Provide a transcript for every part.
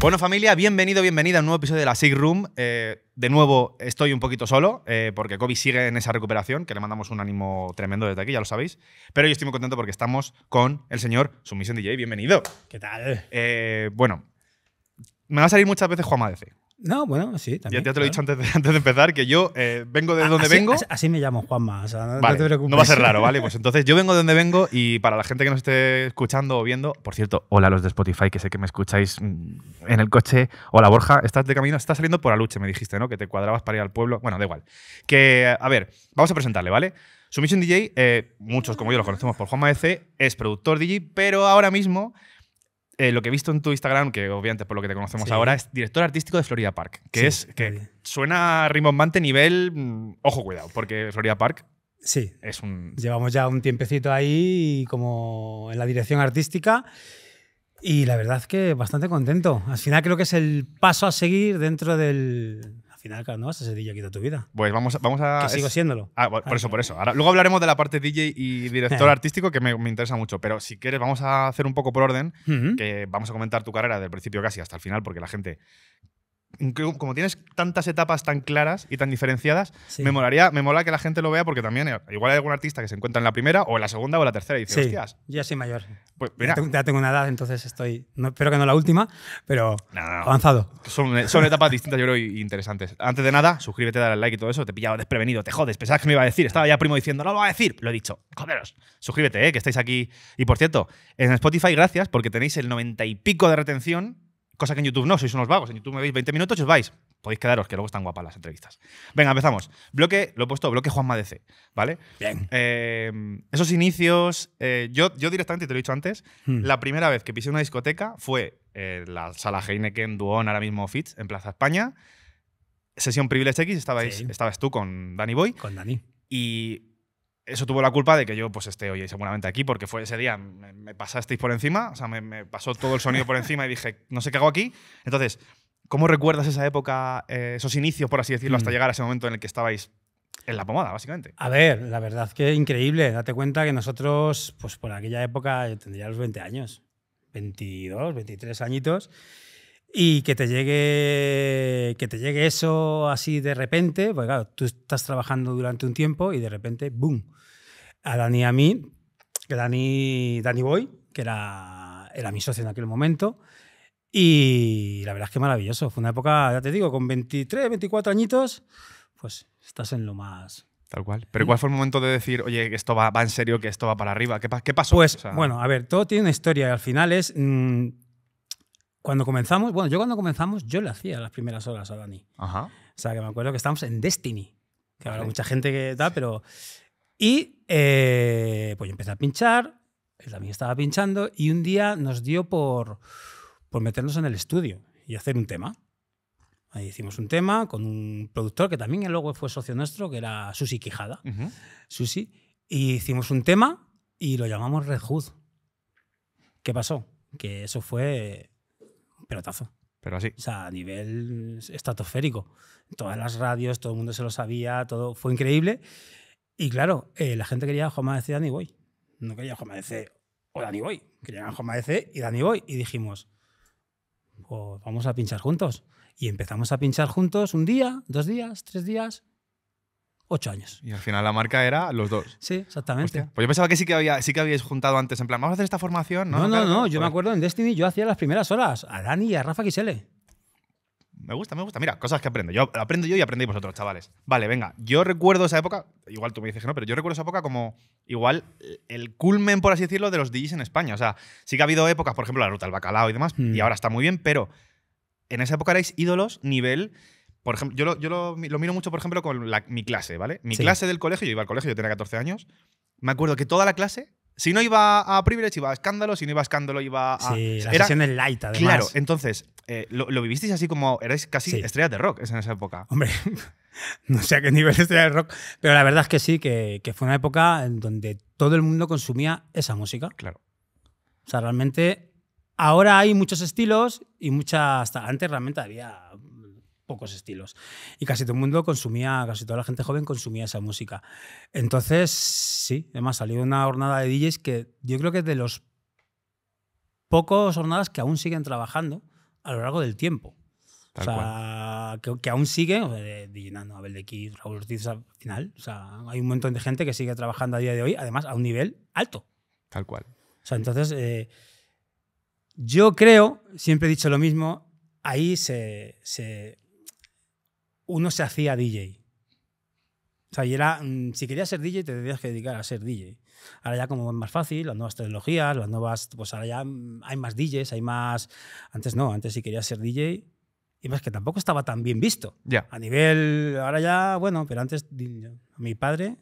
Bueno familia, bienvenido, bienvenida a un nuevo episodio de la Sig Room. Eh, de nuevo estoy un poquito solo eh, porque Kobe sigue en esa recuperación, que le mandamos un ánimo tremendo desde aquí, ya lo sabéis. Pero yo estoy muy contento porque estamos con el señor Submission DJ. Bienvenido. ¿Qué tal? Eh, bueno, me va a salir muchas veces Juan C. No, bueno, sí, también. Ya, te lo he dicho antes de, antes de empezar, que yo eh, vengo de ah, donde vengo. Así me llamo Juanma, o sea, no, te preocupes. No va a ser raro, ¿vale? Pues entonces yo vengo de donde vengo y para la gente que nos esté escuchando o viendo, por cierto, hola los de Spotify, que sé que me escucháis mm, en el coche. Hola Borja, estás de camino, estás saliendo por Aluche, me dijiste, ¿no? Que te cuadrabas para ir al pueblo. Bueno, da igual. Que, a ver, vamos a presentarle, ¿vale? Submission DJ, eh, muchos como yo lo conocemos por Juanma EC, es productor DJ, pero ahora mismo eh, lo que he visto en tu Instagram, que obviamente por lo que te conocemos ahora, es director artístico de Florida Park, que es que suena rimbombante nivel, mm, ojo cuidado, porque Florida Park sí. es un... Llevamos ya un tiempecito ahí como en la dirección artística y la verdad es que bastante contento. Al final creo que es el paso a seguir dentro del, al final, claro, no vas a DJ aquí tu vida. Pues vamos a. Vamos a que sigo siéndolo. Ah, por ah, eso, eh. por eso. Ahora, luego hablaremos de la parte DJ y director eh. artístico, que me, interesa mucho. Pero si quieres, vamos a hacer un poco por orden, que vamos a comentar tu carrera del principio casi hasta el final, porque la gente como tienes tantas etapas tan claras y tan diferenciadas, me molaría, mola que la gente lo vea porque también eh, igual hay algún artista que se encuentra en la primera o en la segunda o en la tercera y dice, sí, hostias. Yo soy mayor. Pues ya, tengo, una edad, entonces estoy, espero que no la última, pero avanzado. Son, eh, etapas distintas, yo creo, interesantes. Antes de nada, suscríbete, dale like y todo eso. Te pillado desprevenido, te jodes. Pensabas que me iba a decir, estaba ya primo diciendo, no lo va a decir. Lo he dicho, joderos. Suscríbete, eh, que estáis aquí. Y por cierto, en Spotify, gracias porque tenéis el 90 y pico de retención Cosa que en YouTube no, sois unos vagos. En YouTube me veis 20 minutos y os vais. Podéis quedaros, que luego están guapas las entrevistas. Venga, empezamos. Bloque, lo he puesto, bloque Juan Madece, ¿vale? Bien. Eh, esos inicios, eh, yo, yo directamente, te lo he dicho antes, hmm. la primera vez que pisé una discoteca fue en la sala Heineken Duon, ahora mismo Fitz, en Plaza España. Sesión Privilege X, estabais, estabas tú con Dani Boy. Con Dani. Y eso tuvo la culpa de que yo pues esté hoy seguramente aquí, porque fue ese día, me, pasasteis por encima, o sea, me, pasó todo el sonido por encima y dije, no sé qué hago aquí. Entonces, ¿cómo recuerdas esa época, eh, esos inicios, por así decirlo, hasta mm. llegar a ese momento en el que estabais en la pomada, básicamente. A ver, la verdad que increíble. Date cuenta que nosotros, pues por aquella época, yo tendría los 20 años, 22, 23 añitos, y que te llegue que te llegue eso así de repente, pues claro, tú estás trabajando durante un tiempo y de repente, ¡boom! A Dani y a mí, que Dani, Dani Boy, que era, mi socio en aquel momento, y la verdad es que maravilloso. Fue una época, ya te digo, con 23, 24 añitos, pues estás en lo más. Tal cual. Pero ¿cuál fue el momento de decir, oye, que esto va, en serio, que esto va para arriba? ¿Qué, qué pasó? Pues, bueno, a ver, todo tiene una historia. Al final es. Mm, cuando comenzamos, bueno, yo cuando comenzamos, yo le hacía las primeras horas a Dani. Ajá. O sea, que me acuerdo que estábamos en Destiny, que ahora mucha gente que da, pero... Y eh, pues yo empecé a pinchar, él también estaba pinchando, y un día nos dio por, por meternos en el estudio y hacer un tema. Ahí hicimos un tema con un productor que también luego fue socio nuestro, que era Susi Quijada. Susi. Y hicimos un tema y lo llamamos Red Hood. ¿Qué pasó? Que eso fue pelotazo. Pero así. O sea, a nivel estratosférico. Todas las radios, todo el mundo se lo sabía, todo fue increíble. Y claro, eh, la gente quería a Juanma y Dani Boy. No quería a Juanma DC o Dani Boy. Querían a Juanma DC y Dani Boy. Y dijimos, pues vamos a pinchar juntos. Y empezamos a pinchar juntos un día, dos días, tres días, ocho años. Y al final la marca era los dos. Sí, exactamente. pues yo pensaba que sí que, había, sí que habíais juntado antes, en plan, vamos a hacer esta formación, ¿no? No, no, no. Yo pues me acuerdo en Destiny, yo hacía las primeras horas a Dani y a Rafa Quisele. Me gusta, me gusta. Mira, cosas que aprendo. Yo aprendo yo y aprendéis vosotros, chavales. Vale, venga. Yo recuerdo esa época, igual tú me dices que no, pero yo recuerdo esa época como igual el culmen, por así decirlo, de los DJs en España. O sea, sí que ha habido épocas, por ejemplo, la ruta del bacalao y demás, hmm. y ahora está muy bien, pero en esa época erais ídolos nivel por ejemplo, yo, lo, yo lo, miro mucho, por ejemplo, con mi clase, ¿vale? Mi clase del colegio, yo iba al colegio, yo tenía 14 años. Me acuerdo que toda la clase, si no iba a Privilege, iba a Escándalo, si no iba a Escándalo, iba a. Sí, la era, sesión light, además. Claro, entonces, eh, lo, vivisteis así como. Erais casi estrella estrellas de rock en esa época. Hombre, no sé a qué nivel estrella de rock, pero la verdad es que sí, que, que fue una época en donde todo el mundo consumía esa música. Claro. O sea, realmente ahora hay muchos estilos y muchas. Hasta antes realmente había pocos estilos. Y casi todo el mundo consumía, casi toda la gente joven consumía esa música. Entonces, sí, además salió una jornada de DJs que yo creo que es de los pocos jornadas que aún siguen trabajando a lo largo del tiempo. o sea, que, aún sigue, o Abel de Kid, Raúl Ortiz, al final. O sea, hay un montón de gente que sigue trabajando a día de hoy, además a un nivel alto. Tal cual. O sea, entonces, eh, yo creo, siempre he dicho lo mismo, ahí se uno se hacía DJ. O sea, era, mm, si querías ser DJ, te tenías que dedicar a ser DJ. Ahora ya como es más fácil, las nuevas tecnologías, las nuevas, pues ahora ya hay más DJs, hay más... Antes no, antes si querías ser DJ, y más que tampoco estaba tan bien visto. Ya. A nivel, ahora ya, bueno, pero antes mi padre,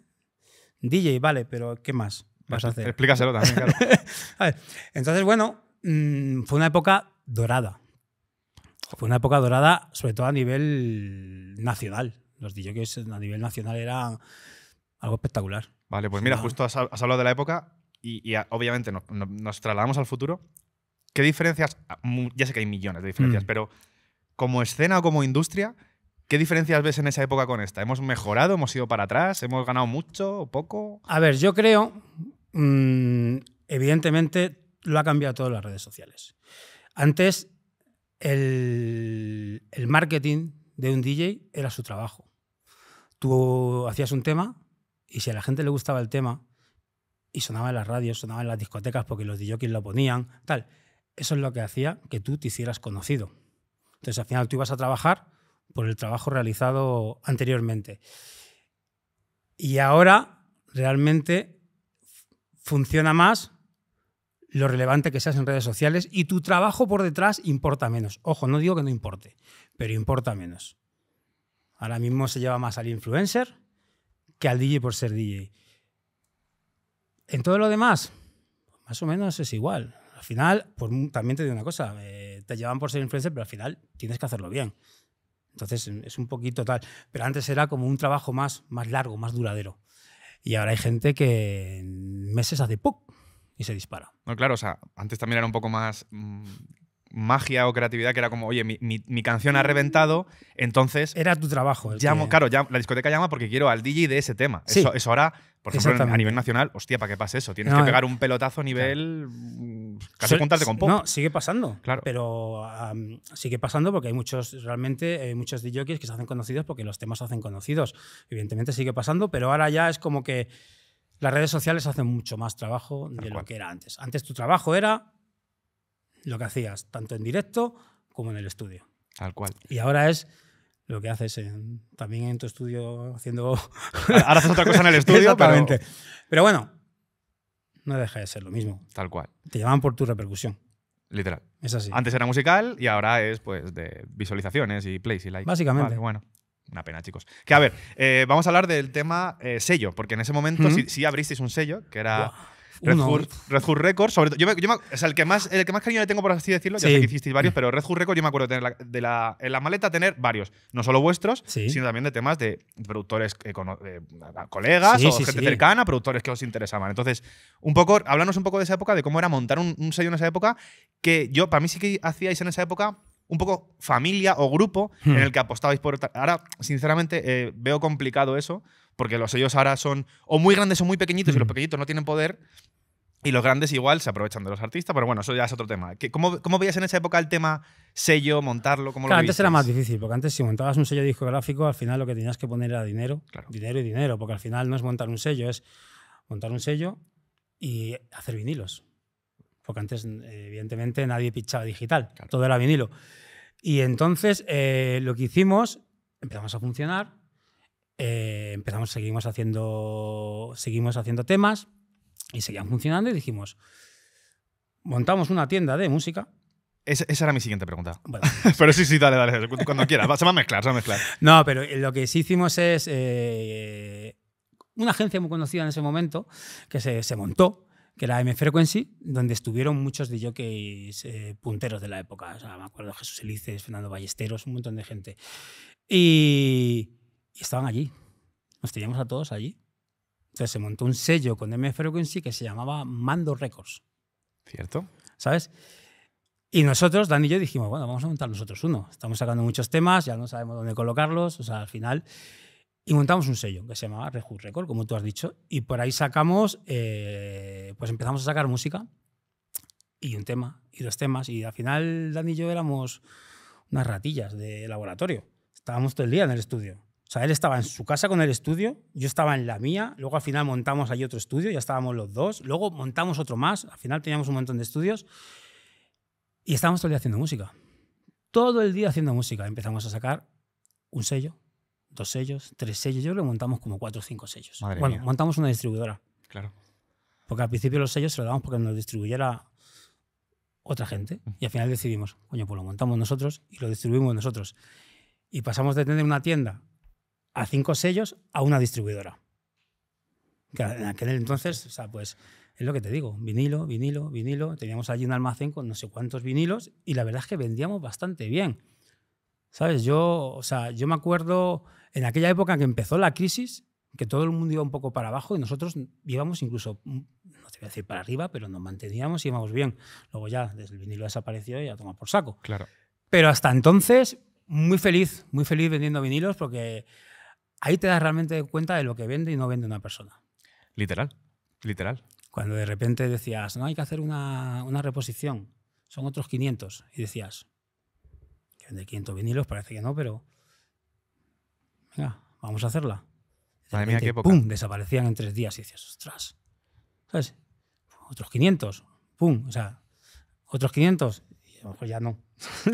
DJ, vale, pero ¿qué más vas a hacer? Explícaselo también, claro. entonces, bueno, mm, fue una época dorada fue una época dorada, sobre todo a nivel nacional. Los DJs a nivel nacional era algo espectacular. Vale, pues mira, justo has, hablado de la época y, obviamente nos, trasladamos al futuro. ¿Qué diferencias? Ah, ya sé que hay millones de diferencias, mm. pero como escena o como industria, ¿qué diferencias ves en esa época con esta? ¿Hemos mejorado? ¿Hemos ido para atrás? ¿Hemos ganado mucho o poco? A ver, yo creo, mm, evidentemente, lo ha cambiado todo las redes sociales. Antes el, marketing de un DJ era su trabajo. Tú hacías un tema y si a la gente le gustaba el tema y sonaba en las radios, sonaba en las discotecas porque los DJs lo ponían, tal, eso es lo que hacía que tú te hicieras conocido. Entonces al final tú ibas a trabajar por el trabajo realizado anteriormente. Y ahora realmente funciona más lo relevante que seas en redes sociales y tu trabajo por detrás importa menos. Ojo, no digo que no importe, pero importa menos. Ahora mismo se lleva más al influencer que al DJ por ser DJ. En todo lo demás, más o menos es igual. Al final, pues mm, también te digo una cosa, eh, te llevan por ser influencer, pero al final tienes que hacerlo bien. Entonces mm, es un poquito tal. Pero antes era como un trabajo más, más largo, más duradero. Y ahora hay gente que en meses hace poco y se dispara. No, claro, o sea, antes también era un poco más mm, magia o creatividad, que era como, oye, mi, canción ha reventado, entonces. Era tu trabajo. Claro, la discoteca llama porque quiero al DJ de ese tema. Eso, ahora, por ejemplo, a nivel nacional, hostia, para qué pasa eso. Tienes que eh, pegar un pelotazo a nivel. Mm, casi con No, sigue pasando. Claro. Pero sigue pasando porque hay muchos, realmente, hay eh, muchos DJs que se hacen conocidos porque los temas se hacen conocidos. Evidentemente sigue pasando, pero ahora ya es como que las redes sociales hacen mucho más trabajo de lo que era antes. Antes tu trabajo era lo que hacías, tanto en directo como en el estudio. Tal cual. Y ahora es lo que haces también en tu estudio haciendo... Ahora haces otra cosa en el estudio, Exactamente. Pero... pero... bueno, no deja de ser lo mismo. Tal cual. Te llaman por tu repercusión. Literal. Es así. Antes era musical y ahora es pues de visualizaciones y plays y likes. Básicamente. bueno. Una pena, chicos. Que a ver, eh, vamos a hablar del tema eh, sello, porque en ese momento sí, abristeis un sello, que era. Red Hood, Records, el que, más, el cariño le tengo, por así decirlo, ya sé que hicisteis varios, pero Red Hood Records yo me acuerdo de tener en la maleta tener varios. No solo vuestros, sino también de temas de productores, eh, colegas o gente cercana, productores que os interesaban. Entonces, un poco, háblanos un poco de esa época, de cómo era montar un, un sello en esa época, que yo, para mí sí que hacíais en esa época un poco familia o grupo en hmm. el que apostabais por. Ahora, sinceramente, eh, veo complicado eso, porque los sellos ahora son o muy grandes o muy pequeñitos, y los hmm. pequeñitos no tienen poder. Y los grandes igual se aprovechan de los artistas, pero bueno, eso ya es otro tema. ¿Cómo, cómo veías en esa época el tema sello, montarlo? Cómo antes era más difícil, porque antes si montabas un sello discográfico, al final lo que tenías que poner era dinero, dinero y dinero, porque al final no es montar un sello, es montar un sello y hacer vinilos porque antes eh, evidentemente nadie pichaba digital, todo era vinilo. Y entonces eh, lo que hicimos, empezamos a funcionar, eh, empezamos, seguimos haciendo, seguimos haciendo temas y seguían funcionando y dijimos, montamos una tienda de música. esa era mi siguiente pregunta. pero sí, sí, dale, dale, cuando quieras. Se a mezclar, se a mezclar. No, pero lo que sí hicimos es una agencia muy conocida en ese momento que se, se montó que era M Frequency, donde estuvieron muchos de jockeys eh, punteros de la época. O sea, me acuerdo de Jesús Elices, Fernando Ballesteros, un montón de gente. Y, y estaban allí. Nos teníamos a todos allí. Entonces se montó un sello con M Frequency que se llamaba Mando Records. ¿Cierto? ¿Sabes? Y nosotros, Dan y yo, dijimos, bueno, vamos a montar nosotros uno. Estamos sacando muchos temas, ya no sabemos dónde colocarlos. O sea, al final y montamos un sello que se llamaba Rejus Record, como tú has dicho, y por ahí sacamos, eh, pues empezamos a sacar música y un tema y dos temas y al final Dani y yo éramos unas ratillas de laboratorio. Estábamos todo el día en el estudio. O sea, él estaba en su casa con el estudio, yo estaba en la mía, luego al final montamos ahí otro estudio, ya estábamos los dos, luego montamos otro más, al final teníamos un montón de estudios y estábamos todo el día haciendo música. Todo el día haciendo música. Empezamos a sacar un sello dos sellos, tres sellos. Yo creo montamos como cuatro o cinco sellos. bueno, montamos una distribuidora. Claro. Porque al principio los sellos se los damos porque nos distribuyera otra gente. Mm. Y al final decidimos, coño, pues lo montamos nosotros y lo distribuimos nosotros. Y pasamos de tener una tienda a cinco sellos a una distribuidora. Que en aquel entonces, o sea, pues es lo que te digo, vinilo, vinilo, vinilo. Teníamos allí un almacén con no sé cuántos vinilos y la verdad es que vendíamos bastante bien. ¿Sabes? Yo, o sea, yo me acuerdo en aquella época que empezó la crisis, que todo el mundo iba un poco para abajo y nosotros íbamos incluso, no te voy a decir para arriba, pero nos manteníamos y íbamos bien. Luego ya desde el vinilo desapareció y ya toma por saco. Claro. Pero hasta entonces, muy feliz, muy feliz vendiendo vinilos porque ahí te das realmente cuenta de lo que vende y no vende una persona. Literal, literal. Cuando de repente decías, no hay que hacer una, reposición, son otros 500. Y decías, vende 500 vinilos, parece que no, pero vamos a hacerla. época. ¡Pum! Desaparecían en tres días y dices, ostras. ¿Sabes? Otros 500. ¡Pum! O sea, otros 500. Y ya no.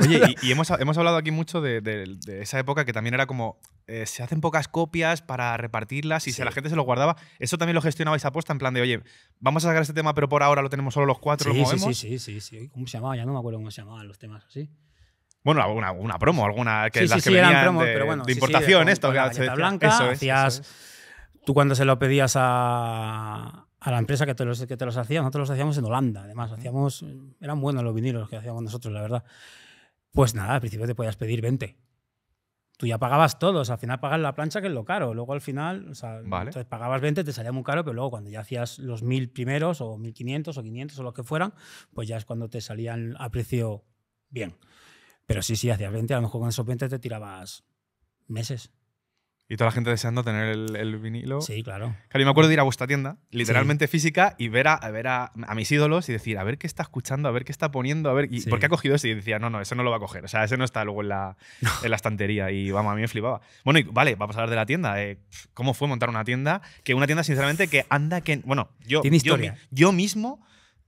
Oye, y, hemos, hablado aquí mucho de, esa época que también era como eh, se hacen pocas copias para repartirlas y si la gente se lo guardaba. Eso también lo gestionabais a posta en plan de, oye, vamos a sacar este tema, pero por ahora lo tenemos solo los cuatro, Sí, sí, sí, sí, sí. ¿Cómo se llamaba? Ya no me acuerdo cómo se llamaban los temas así. Bueno, alguna, una promo, alguna que sí, las que sí, venían promos, de, pero bueno, de importación, esto. Con, este, blanca, eso tú cuando se lo pedías a, la empresa que te, los, que te los hacía, nosotros los hacíamos en Holanda, además, hacíamos, eran buenos los vinilos que hacíamos nosotros, la verdad. Pues nada, al principio te podías pedir 20. Tú ya pagabas todos, al final pagas la plancha, que es lo caro. Luego al final, o sea, entonces pagabas 20, te salía muy caro, pero luego cuando ya hacías los 1000 primeros, o 1500, o 500, o lo que fueran, pues ya es cuando te salían a precio bien. Pero sí, sí, hacia 20, a lo mejor con esos 20 te tirabas meses. Y toda la gente deseando tener el, vinilo. Sí, claro. Claro, me acuerdo de ir a vuestra tienda, literalmente física, y ver, a, ver a, mis ídolos y decir, a ver qué está escuchando, a ver qué está poniendo, a ver. Y, ¿Por qué ha cogido ese? Y decía, no, no, eso no lo va a coger. O sea, ese no está luego en la, en la estantería. Y vamos, a mí me flipaba. Bueno, y vale, vamos a hablar de la tienda. Eh, ¿Cómo fue montar una tienda? Que una tienda, sinceramente, que anda que. Bueno, yo. historia. Yo, yo mismo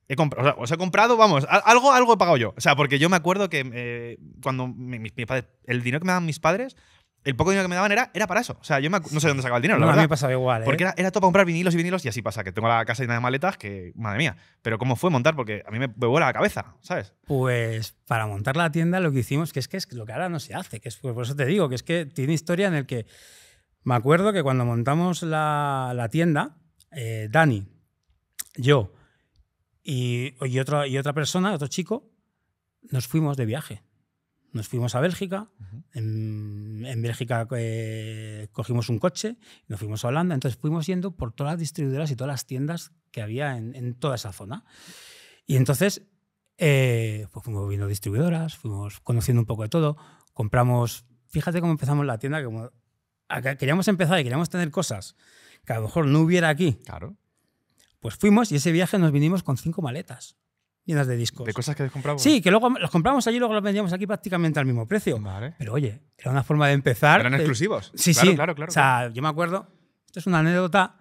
He sea, os he comprado, vamos, algo, algo he pagado yo. O sea, porque yo me acuerdo que eh, cuando mis, padres, el dinero que me daban mis padres, el poco dinero que me daban era, era para eso. O sea, yo no sé dónde sacaba el dinero, verdad. A mí me pasaba igual. ¿eh? Porque era, era todo para comprar vinilos y vinilos, y así pasa, que tengo la casa llena de maletas, que madre mía. Pero ¿cómo fue montar? Porque a mí me, me vuela la cabeza, ¿sabes? Pues para montar la tienda lo que hicimos, que es que es lo que ahora no se hace, que pues, por eso te digo, que es que tiene historia en el que me acuerdo que cuando montamos la, tienda, eh, Dani, yo, y, y, y otra persona, otro chico, nos fuimos de viaje. Nos fuimos a Bélgica, en, Bélgica eh, cogimos un coche, nos fuimos a Holanda, entonces fuimos yendo por todas las distribuidoras y todas las tiendas que había en, toda esa zona. Y entonces eh, pues fuimos viendo distribuidoras, fuimos conociendo un poco de todo, compramos, fíjate cómo empezamos la tienda, que queríamos empezar y queríamos tener cosas que a lo mejor no hubiera aquí. Claro. Pues fuimos y ese viaje nos vinimos con cinco maletas llenas de discos. ¿De cosas que compramos? Sí, que luego los compramos allí y luego los vendíamos aquí prácticamente al mismo precio. Pero oye, era una forma de empezar. Eran exclusivos. Sí, sí. Claro, claro, o sea, yo me acuerdo, esto es una anécdota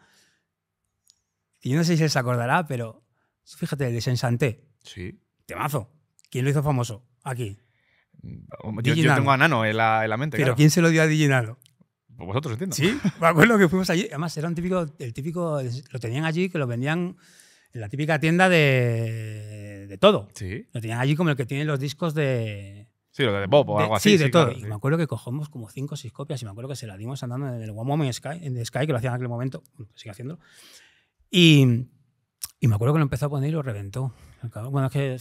y yo no sé si se acordará, pero fíjate, el de Sensanté. Sí. Temazo. ¿Quién lo hizo famoso? Aquí. Mm, yo, tengo a Nano en la, mente. Pero ¿quién se lo dio a Dillinalo. Pues vosotros entiendo. Sí, me acuerdo que fuimos allí. Además, era un típico, el típico, lo tenían allí, que lo vendían en la típica tienda de, de todo. Lo tenían allí como el que tiene los discos de. Sí, lo de Bob o algo así. Sí, de todo. y me acuerdo que cogimos como cinco o seis copias y me acuerdo que se las dimos andando en el One Moment Sky, en Sky, que lo hacían en aquel momento, sigue haciéndolo. Y, y me acuerdo que lo empezó a poner y lo reventó. Bueno, es que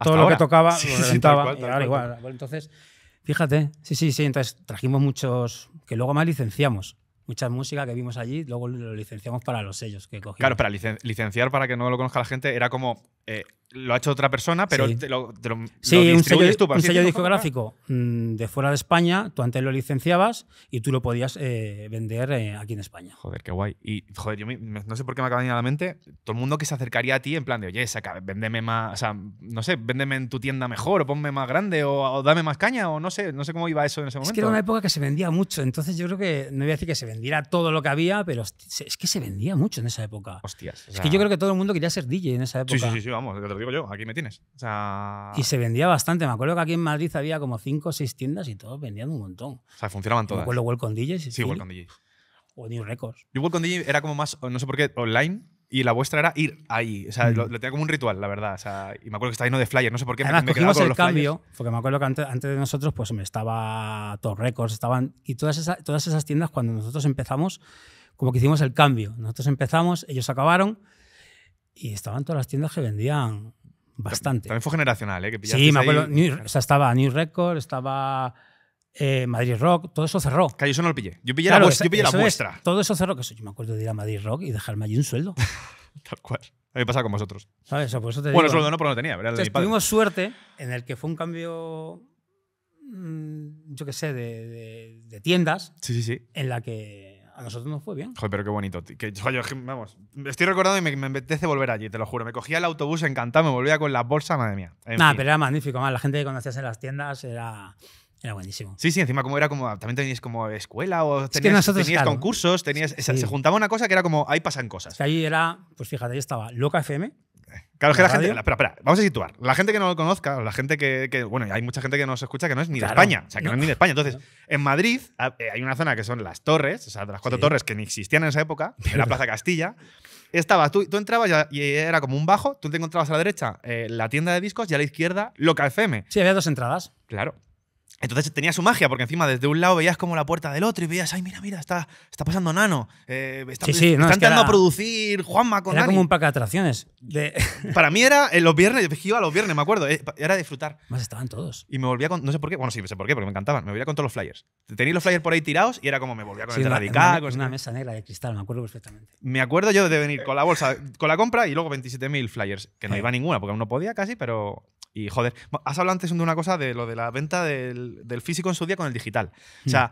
todo, lo que, tocaba lo reventaba. igual. Entonces, Fíjate, sí, sí, sí. Entonces trajimos muchos que luego más licenciamos. Mucha música que vimos allí, luego lo licenciamos para los sellos que cogimos. Claro, para licenciar, para que no lo conozca la gente, era como eh, lo ha hecho otra persona, pero te lo, un sello, discográfico mm, de fuera de España, tú antes lo licenciabas y tú lo podías eh, vender eh, aquí en España. Joder, qué guay. Y joder, yo no sé por qué me acaba de venir a la mente todo el mundo que se acercaría a ti en plan de, oye, saca, véndeme más, o sea, no sé, véndeme en tu tienda mejor o ponme más grande o, dame más caña o no sé, no sé cómo iba eso en ese momento. Es que era una época que se vendía mucho, entonces yo creo que, no voy a decir que se vendiera todo lo que había, pero es que se vendía mucho en esa época. Hostias. es que yo creo que todo el mundo quería ser DJ en esa época. Sí, sí, sí, vamos, te lo digo yo, aquí me tienes. Y se vendía bastante. Me acuerdo que aquí en Madrid había como 5 o 6 tiendas y todos vendían un montón. O sea, funcionaban todas. Me acuerdo con DJs. Sí, sí. DJs. O New Records. Yo Welcome DJ era como más, no sé por qué, online. Y la vuestra era ir ahí. O sea, mm. lo, tenía como un ritual, la verdad. O sea, y me acuerdo que estaba lleno de flyers. No sé por qué Además, me, cogimos el cambio, porque me acuerdo que antes, de nosotros, pues me estaba Top Records, estaban. Y todas esas, todas esas tiendas, cuando nosotros empezamos, como que hicimos el cambio. Nosotros empezamos, ellos acabaron y estaban todas las tiendas que vendían bastante. También fue generacional, ¿eh? Que sí, me acuerdo. o sea, estaba New Record, estaba eh, Madrid Rock, todo eso cerró. Que yo eso no lo pillé. Yo pillé la, muestra. yo la todo eso cerró. Que yo me acuerdo de ir a Madrid Rock y dejarme allí un sueldo. Tal cual. A mí me pasa con vosotros. ¿Sabes? bueno, sueldo no, pero no tenía. Entonces, tuvimos suerte en el que fue un cambio, mm, yo qué sé, de, de, de tiendas. Sí, sí, sí. En la que a nosotros nos fue bien. Joder, pero qué bonito. vamos, estoy recordando y me, me, apetece volver allí, te lo juro. Me cogía el autobús encantado, me volvía con la bolsa, madre mía. Nah, pero era magnífico. La gente que conocías en las tiendas era. Era buenísimo. Sí, sí, encima como era como, también tenías como escuela o tenías, concursos, tenías, se, juntaba una cosa que era como, ahí pasan cosas. que ahí era, pues fíjate, ahí estaba Loca FM, Claro, es que la, gente. Espera, espera, vamos a situar. La gente que no lo conozca, o la gente que, Bueno, hay mucha gente que nos escucha que no es ni de España. O sea, que no, es ni de España. Entonces, en Madrid ah, eh, hay una zona que son las torres, o sea, las cuatro torres que ni existían en esa época, en la Plaza Castilla. Estaba, tú, tú entrabas y era como un bajo, tú te encontrabas a la derecha eh, la tienda de discos y a la izquierda Loca FM. Sí, había dos entradas. Claro. Entonces tenía su magia, porque encima desde un lado veías como la puerta del otro y veías, ay, mira, mira, está, está pasando Nano. Eh, están a producir Juan con Era como un pack de atracciones. Para mí era en eh, los viernes, yo iba a los viernes, me acuerdo, eh, era disfrutar. Más estaban todos. Y me volvía con, no sé por qué, bueno, sí, sé por qué, porque me encantaban, me volvía con todos los flyers. Tenía los flyers por ahí tirados y era como me volvía con el radical. una, mesa negra de cristal, me acuerdo perfectamente. Me acuerdo yo de venir con la bolsa, con la compra y luego 27.000 flyers, que no iba ninguna, porque aún no podía casi, pero... Y joder, has hablado antes de una cosa de lo de la venta del del, físico en su día con el digital. O hmm. sea,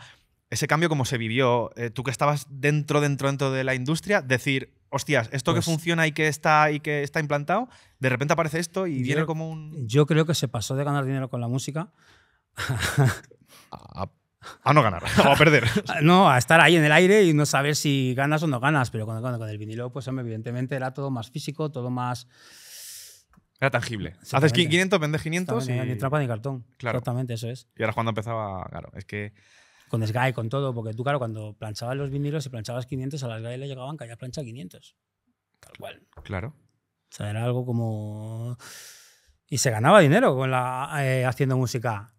ese cambio como se vivió, eh, tú que estabas dentro, dentro, dentro de la industria, decir, hostias, esto que pues funciona y que está y que está implantado, de repente aparece esto y viene como un. Yo creo que se pasó de ganar dinero con la música a, no ganar, o a perder. no, a estar ahí en el aire y no saber si ganas o no ganas. Pero con, con, con el vinilo, pues evidentemente era todo más físico, todo más. Era tangible. Haces 500, vendes 500. Ni trampa ni cartón. Exactamente, eso es. Y ahora cuando empezaba, claro, es que. Con Sky, con todo, porque tú, claro, cuando planchabas los vinilos y planchabas 500, a las Sky le llegaban que ya plancha 500. Tal cual. Claro. O sea, era algo como. Y se ganaba dinero con la, eh, haciendo música.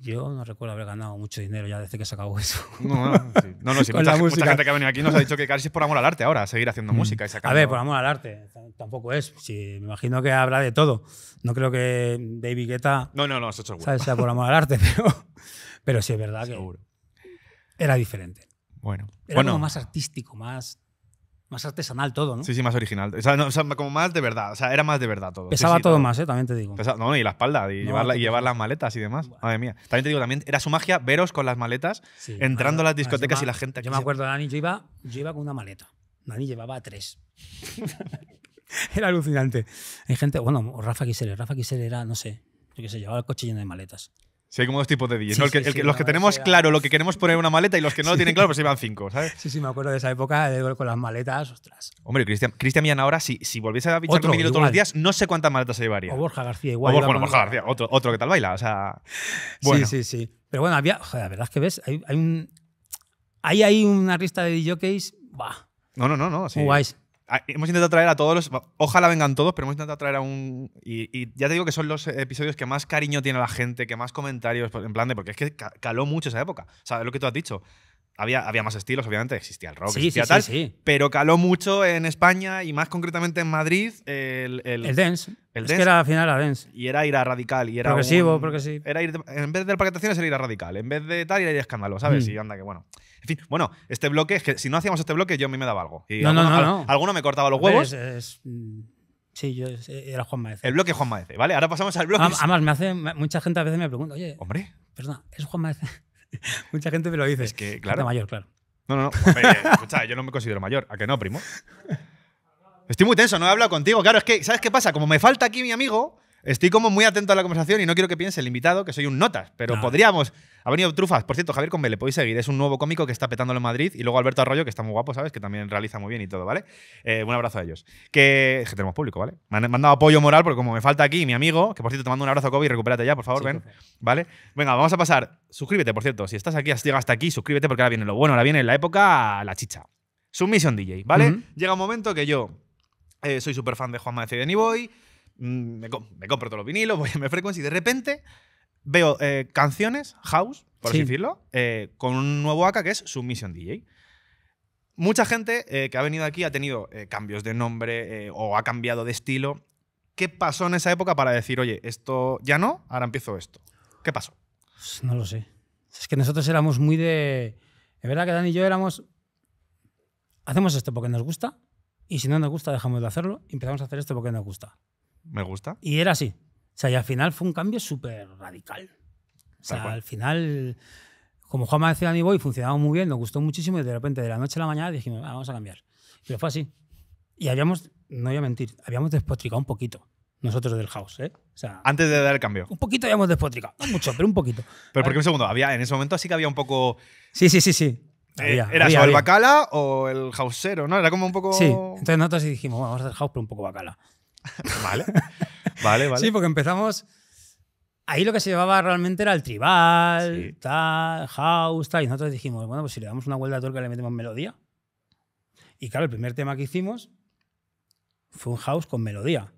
Yo no recuerdo haber ganado mucho dinero ya desde que se acabó eso. No, no, sí. mucha, gente que ha venido aquí nos ha dicho que casi es por amor al arte ahora, seguir haciendo mm. música y sacar A ver, por amor al arte, tampoco es. me imagino que habla de todo. No creo que David Guetta. No, no, no, seguro. sea por amor al arte, pero, pero sí es verdad seguro. que. Era diferente. Bueno, era bueno. más artístico, más. Más artesanal todo, ¿no? Sí, sí, más original. O sea, como más de verdad. O sea, era más de verdad todo. Pesaba todo, más, ¿eh? También te digo. no, y la espalda, y, llevar las maletas y demás. Madre mía. También te digo, también era su magia veros con las maletas, entrando a las discotecas y la gente Yo me acuerdo, Dani, yo iba, con una maleta. Dani llevaba tres. era alucinante. Hay gente, bueno, Rafa Quisele. Rafa Quisele era, no sé, yo qué sé, llevaba el coche lleno de maletas. Sí, hay como dos tipos de DJs. los que tenemos claro lo que queremos poner en una maleta y los que no lo tienen claro, pues iban cinco, ¿sabes? Sí, sí, me acuerdo de esa época eh, de, con las maletas, ostras. Hombre, Cristian Millán ahora, si, si volviese a bichar con todos los días, no sé cuántas maletas se llevaría. O Borja García igual. Borja, bueno, Borja García, otro, otro que tal baila, o sea… Sí, sí, sí. Pero bueno, había… Joder, la verdad es que ves, hay, un… Ahí hay, una lista de DJs, bah. No, no, no, no. Muy guays. Ah, hemos intentado traer a todos los. Ojalá vengan todos, pero hemos intentado traer a un. Y, ya te digo que son los episodios que más cariño tiene la gente, que más comentarios, en plan de. Porque es que caló mucho esa época. O lo que tú has dicho. Había, había más estilos, obviamente, existía el rock, sí, existía sí, tal. Sí, pero caló mucho en España y más concretamente en Madrid el. El, el dance. El es dance. que era al final la dance. Y era ir a radical. Y era progresivo, porque sí. Era ir, en vez de paquetación era ir a radical. En vez de tal, era ir a escándalo, ¿sabes? Mm. Y anda, que bueno. En fin, bueno, este bloque, es que si no hacíamos este bloque, yo a mí me daba algo. no, no, no, Alguno me cortaba los huevos. Mm, sí, yo era Juan Maece. El bloque Juan Maece, ¿vale? Ahora pasamos al bloque. Además, me hace, mucha gente a veces me pregunta, oye. Hombre. Perdona, ¿es Juan Maece? mucha gente me lo dice. Es que, claro. Gente mayor, claro. No, no, no. Eh, escucha, yo no me considero mayor. ¿A que no, primo? Estoy muy tenso, no he hablado contigo. Claro, es que, ¿sabes qué pasa? Como me falta aquí mi amigo, Estoy como muy atento a la conversación y no quiero que piense el invitado que soy un notas, pero podríamos. Ha venido Trufas, por cierto, Javier me le podéis seguir, es un nuevo cómico que está petando en Madrid y luego Alberto Arroyo, que está muy guapo, ¿sabes? Que también realiza muy bien y todo, ¿vale? Eh, un abrazo a ellos. Que, que tenemos público, ¿vale? Me han mandado apoyo moral porque como me falta aquí mi amigo, que por cierto te mando un abrazo, Kobe, y recupérate ya, por favor, ven, ¿vale? Venga, vamos a pasar. Suscríbete, por cierto, si estás aquí, has llegado hasta aquí, suscríbete porque ahora viene lo bueno, ahora viene la época, la chicha. Submission DJ, ¿vale? Llega un momento que yo eh, soy súper fan de Juanma de Boy Mm, me, compro todos los vinilos, voy a mi frecuencia y de repente veo eh, canciones, house, por así decirlo, eh, con un nuevo AK que es Submission DJ. Mucha gente eh, que ha venido aquí ha tenido cambios de nombre o ha cambiado de estilo. ¿Qué pasó en esa época para decir, oye, esto ya no, ahora empiezo esto? ¿Qué pasó? Pues no lo sé. Es que nosotros éramos muy de... Es verdad que Dani y yo éramos... Hacemos esto porque nos gusta y si no nos gusta dejamos de hacerlo y empezamos a hacer esto porque nos gusta. Me gusta. Y era así. O sea, y al final fue un cambio súper radical. O sea, al final, como Juanma decía mi Boy, funcionaba muy bien, nos gustó muchísimo y de repente, de la noche a la mañana, dijimos, ah, vamos a cambiar. Pero fue así. Y habíamos, no voy a mentir, habíamos despotricado un poquito nosotros del house. ¿eh? O sea, Antes de dar el cambio. Un poquito habíamos despotricado. No mucho, pero un poquito. Pero porque un segundo, había, en ese momento así que había un poco. Sí, sí, sí, sí. Eh, era el bacala o el houseero ¿no? Era como un poco. Sí, entonces nosotros dijimos, vamos a hacer house, pero un poco bacala. vale. Vale, vale. Sí, porque empezamos. Ahí lo que se llevaba realmente era el tribal, tal, house, tal. Y nosotros dijimos, bueno, pues si le damos una vuelta a que le metemos melodía. Y claro, el primer tema que hicimos fue un house con melodía.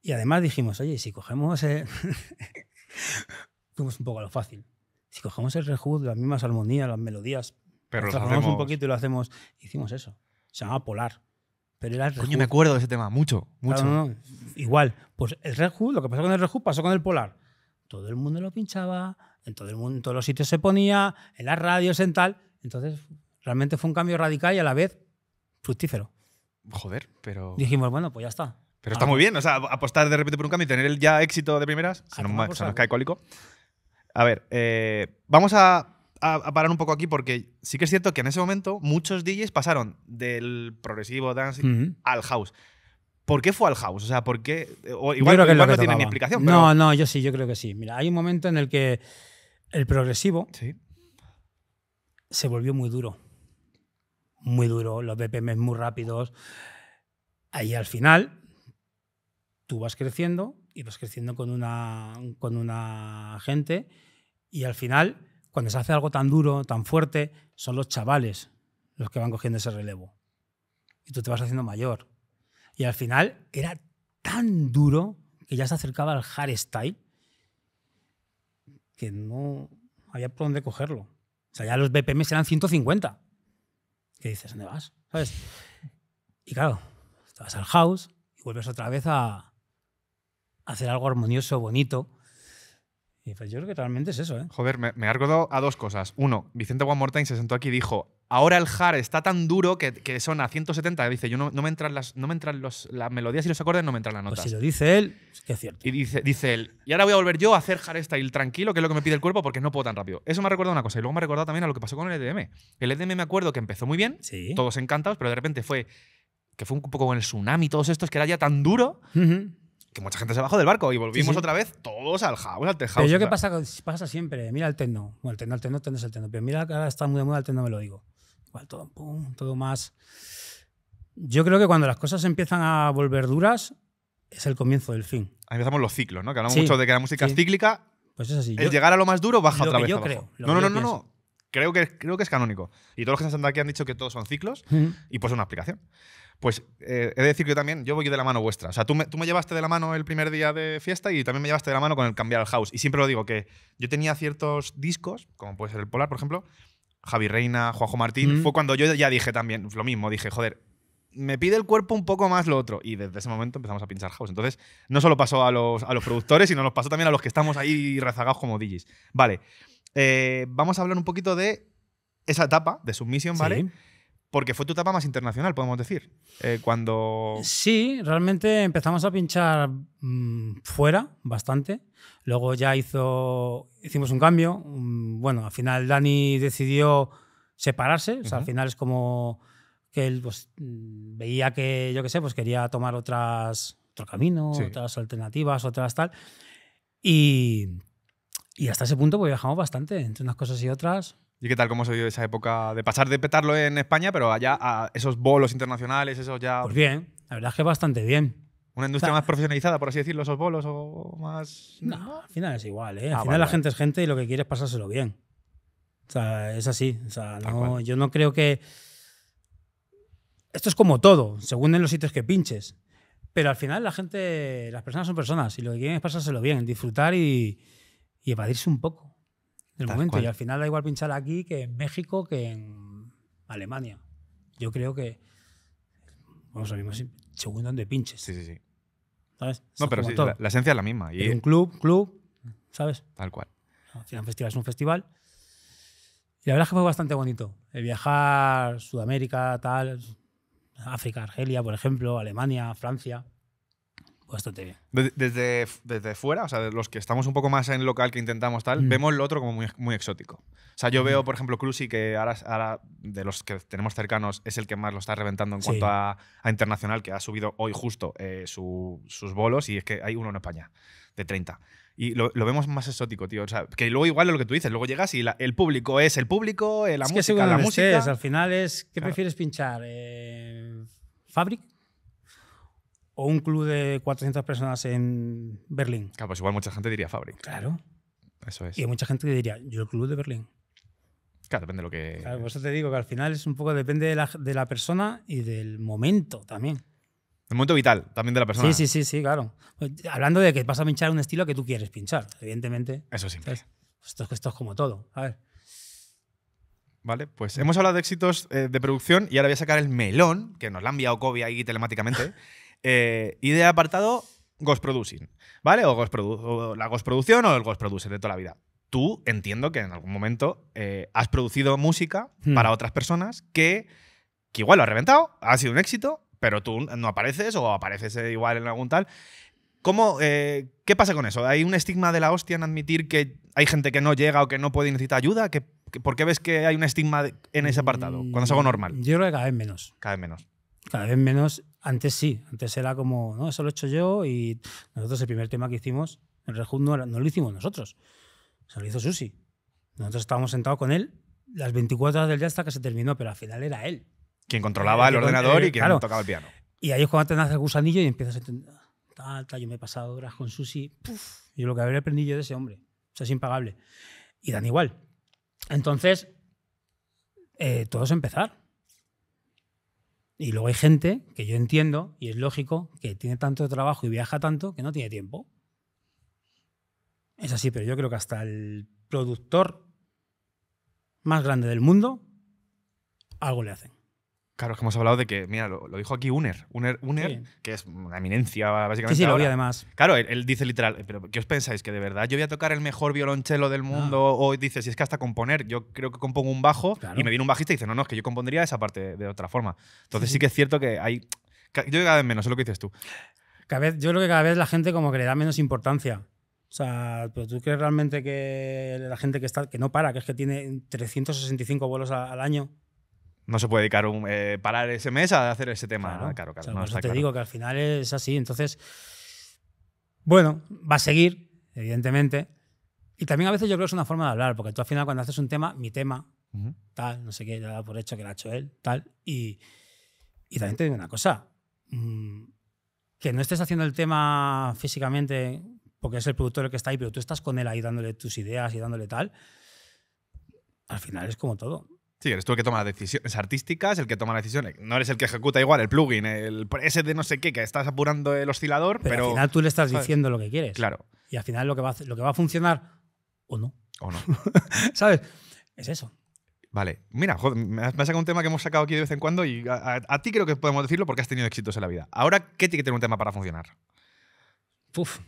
Y además dijimos, oye, si cogemos. El... Fuimos un poco a lo fácil. Si cogemos el rehood, las mismas armonías, las melodías, pero lo hacemos un poquito y lo hacemos. Hicimos eso. Se llama Polar. Pero era el Red Coño, me acuerdo de ese tema, mucho, mucho. Igual, pues el Red Hood, lo que pasó con el Red Hood pasó con el Polar. Todo el mundo lo pinchaba, en todo el mundo, todos los sitios se ponía, en las radios, en tal. Entonces, realmente fue un cambio radical y a la vez fructífero. Joder, pero. Dijimos, bueno, pues ya está. Pero está muy bien, o sea, apostar de repente por un cambio y tener el ya éxito de primeras, se nos, A ver, eh, vamos a a, parar un poco aquí porque sí que es cierto que en ese momento muchos DJs pasaron del progresivo dance al house. ¿Por qué fue al house? O sea, ¿por qué? igual, que no tiene ni explicación. No, no, yo sí, yo creo que sí. Mira, hay un momento en el que el progresivo se volvió muy duro. Muy duro, los bpm muy rápidos. Ahí al final, tú vas creciendo y vas creciendo con una, con una gente y al final cuando se hace algo tan duro, tan fuerte, son los chavales los que van cogiendo ese relevo. Y tú te vas haciendo mayor. Y al final era tan duro que ya se acercaba al hardstyle que no había por dónde cogerlo. O sea, ya los BPM eran 150. ¿Qué dices? ¿Dónde vas? ¿Sabes? Y claro, te vas al house y vuelves otra vez a hacer algo armonioso, bonito, y yo creo que realmente es eso, ¿eh? Joder, me, me a dos cosas. Uno, Vicente Juan Mortain se sentó aquí y dijo, ahora el hard está tan duro que, que son a 170. Dice, yo no, no me entran, las, no me entran los, las melodías y los acordes, no me entran las notas. Pues si lo dice él, es que es cierto. Y dice, dice él, y ahora voy a volver yo a hacer hard style tranquilo, que es lo que me pide el cuerpo, porque no puedo tan rápido. Eso me ha recordado una cosa. Y luego me ha recordado también a lo que pasó con el EDM. El EDM me acuerdo que empezó muy bien, todos encantados, pero de repente fue que fue un poco con el tsunami y todos estos, que era ya tan duro que mucha gente se bajó del barco y volvimos otra vez todos al house, al tejado. Pero yo qué pasa, pasa siempre, mira el techno, bueno, el techno, el techno, es el techno, pero mira ahora está muy de moda el techno me Igual todo, pum, todo más. Yo creo que cuando las cosas empiezan a volver duras, es el comienzo del fin. Ahí empezamos los ciclos, ¿no? Que hablamos mucho de que la música es cíclica. Pues es así. El llegar a lo más duro baja otra vez. Yo creo. no, que no, no, no. Creo que, creo que es canónico. Y todos los que están aquí han dicho que todos son ciclos y pues es una explicación. Pues eh, he de decir que yo también, yo voy de la mano vuestra. O sea, tú me, llevaste de la mano el primer día de fiesta y también me llevaste de la mano con el cambiar al house. Y siempre lo digo, que yo tenía ciertos discos, como puede ser el Polar, por ejemplo, Javi Reina, Juanjo Martín, mm. fue cuando yo ya dije también lo mismo, dije, joder, me pide el cuerpo un poco más lo otro. Y desde ese momento empezamos a pinchar house. Entonces, no solo pasó a los, productores, sino nos pasó también a los que estamos ahí rezagados como DJs. Vale, eh, vamos a hablar un poquito de esa etapa de Submission, ¿vale? Sí porque fue tu etapa más internacional, podemos decir. Eh, cuando. Sí, realmente empezamos a pinchar mm, fuera bastante. Luego ya hizo, hicimos un cambio. Mm, bueno, al final Dani decidió separarse. al final es como que él pues, mm, veía que, yo qué sé, pues quería tomar otras, otro camino, otras alternativas, otras tal. Y, y hasta ese punto pues viajamos bastante, entre unas cosas y otras. ¿Y qué tal? ¿Cómo se dio esa época de pasar de petarlo en España, pero allá a esos bolos internacionales, esos ya. Pues bien, la verdad es que bastante bien. ¿Una industria más profesionalizada, por así decirlo, esos bolos o más.? No, al final es igual, ¿eh? Ah, al final la gente es gente y lo que quiere es pasárselo bien. O sea, es así. O sea, no, yo no creo que. Esto es como todo, según en los sitios que pinches. Pero al final la gente, las personas son personas y lo que quieren es pasárselo bien, disfrutar y evadirse un poco momento. Y al final da igual pinchar aquí que en México que en Alemania. Yo creo que. Vamos a mismo, según donde pinches. Sí, sí, sí. ¿Sabes? No, pero la, esencia es la misma. Y... un club, club, ¿sabes? Tal cual. Al final, festival es un festival. Y la verdad es que fue bastante bonito. El viajar Sudamérica, tal, África, Argelia, por ejemplo, Alemania, Francia. Desde, desde, fuera, o sea, los que estamos un poco más en local que intentamos tal, mm. vemos lo otro como muy, exótico. O sea, yo veo, por ejemplo, y que ahora, de los que tenemos cercanos es el que más lo está reventando en cuanto a, internacional, que ha subido hoy justo eh, sus bolos y es que hay uno en España de 30. Y lo, vemos más exótico, tío. O sea, que luego igual lo que tú dices, luego llegas y el público es el público, eh, la música, la música. al final es, ¿qué prefieres pinchar? Eh, ¿Fabric? o un club de 400 personas en Berlín. Claro, pues igual mucha gente diría Fabric. Claro. Eso es. Y hay mucha gente que diría, yo el club de Berlín. Claro, depende de lo que. Claro, por eso te digo que al final es un poco depende de la, persona y del momento también. El momento vital también de la persona. Sí, sí, sí, sí, claro. Hablando de que vas a pinchar un estilo que tú quieres pinchar, evidentemente. Eso sí. Pues esto, esto es como todo. A ver. Vale, pues hemos hablado de éxitos eh, de producción y ahora voy a sacar el melón, que nos la ha enviado Kobe ahí telemáticamente. y eh, de apartado Ghost Producing, ¿vale? O, la Ghost Producción o el Ghost Producer de toda la vida. Tú entiendo que en algún momento eh, has producido música hmm. para otras personas que, igual lo ha reventado, ha sido un éxito, pero tú no apareces o apareces eh, igual en algún tal. ¿Cómo, ¿Qué pasa con eso? ¿Hay un estigma de la hostia en admitir que hay gente que no llega o que no puede y necesita ayuda? que por qué ves que hay un estigma en ese apartado, cuando es algo mm, normal? Yo creo que cada vez menos. Cada vez menos. Cada vez menos. Antes sí, antes era como, no, eso lo he hecho yo y nosotros el primer tema que hicimos en Red no, no lo hicimos nosotros, se lo hizo Susi. Nosotros estábamos sentados con él las 24 horas del día hasta que se terminó, pero al final era él. Quien controlaba el, ordenador y quien tocaba el piano. Y ahí es cuando te nace el gusanillo y empiezas a entender, ah, yo me he pasado horas con Susi, puff, yo lo que habría aprendido yo de ese hombre, eso es impagable. Y dan igual. Entonces, eh, todo es empezar. Y luego hay gente que yo entiendo, y es lógico, que tiene tanto trabajo y viaja tanto que no tiene tiempo. Es así, pero yo creo que hasta el productor más grande del mundo algo le hacen. Claro, es que hemos hablado de que, mira, lo, dijo aquí Uner. Uner, que es una eminencia, básicamente. Sí, sí, lo vi además. Claro, él, dice literal, eh, pero ¿qué os pensáis? ¿Que de verdad yo voy a tocar el mejor violonchelo del ah. mundo? hoy? O dice, si es que hasta componer, yo creo que compongo un bajo y me viene un bajista y dice, no, no, es que yo compondría esa parte de otra forma. Entonces sí, que es cierto que hay. Yo cada vez menos, es lo que dices tú. Cada vez, yo creo que cada vez la gente como que le da menos importancia. O sea, pero tú crees realmente que la gente que está que no para, que es que tiene 365 vuelos al año, no se puede dedicar un, eh, parar ese mes a hacer ese tema. Claro, ¿no? claro. claro te digo que al final es así. Entonces, bueno, va a seguir, evidentemente. Y también a veces yo creo que es una forma de hablar, porque tú al final cuando haces un tema, mi tema, tal, no sé qué, ya da por hecho que lo ha hecho él, tal. Y, y también te digo una cosa. Mm, que no estés haciendo el tema físicamente porque es el productor el que está ahí, pero tú estás con él ahí dándole tus ideas y dándole tal, al final es como todo. Sí, eres tú el que toma las decisiones artísticas, el que toma las decisiones. No eres el que ejecuta igual el plugin, el ese de no sé qué, que estás apurando el oscilador, pero. al final tú le estás diciendo lo que quieres. Claro. Y al final lo que va a, lo que va a funcionar o no. O no. ¿Sabes? Es eso. Vale, mira, me has sacado un tema que hemos sacado aquí de vez en cuando y a, ti creo que podemos decirlo porque has tenido éxitos en la vida. Ahora, ¿qué tiene que tener un tema para funcionar? Puf.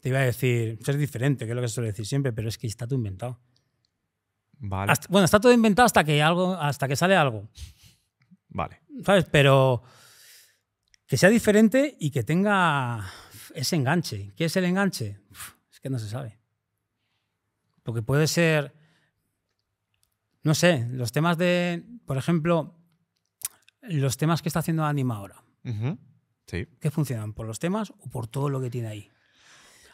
Te iba a decir, es diferente, que es lo que se suele decir siempre, pero es que está tu inventado bueno, está todo inventado hasta que, algo, hasta que sale algo. Vale. ¿Sabes? Pero que sea diferente y que tenga ese enganche. ¿Qué es el enganche? Es que no se sabe. Porque puede ser, no sé, los temas de, por ejemplo, los temas que está haciendo Anima ahora. ¿Qué funcionan? ¿Por los temas o por todo lo que tiene ahí?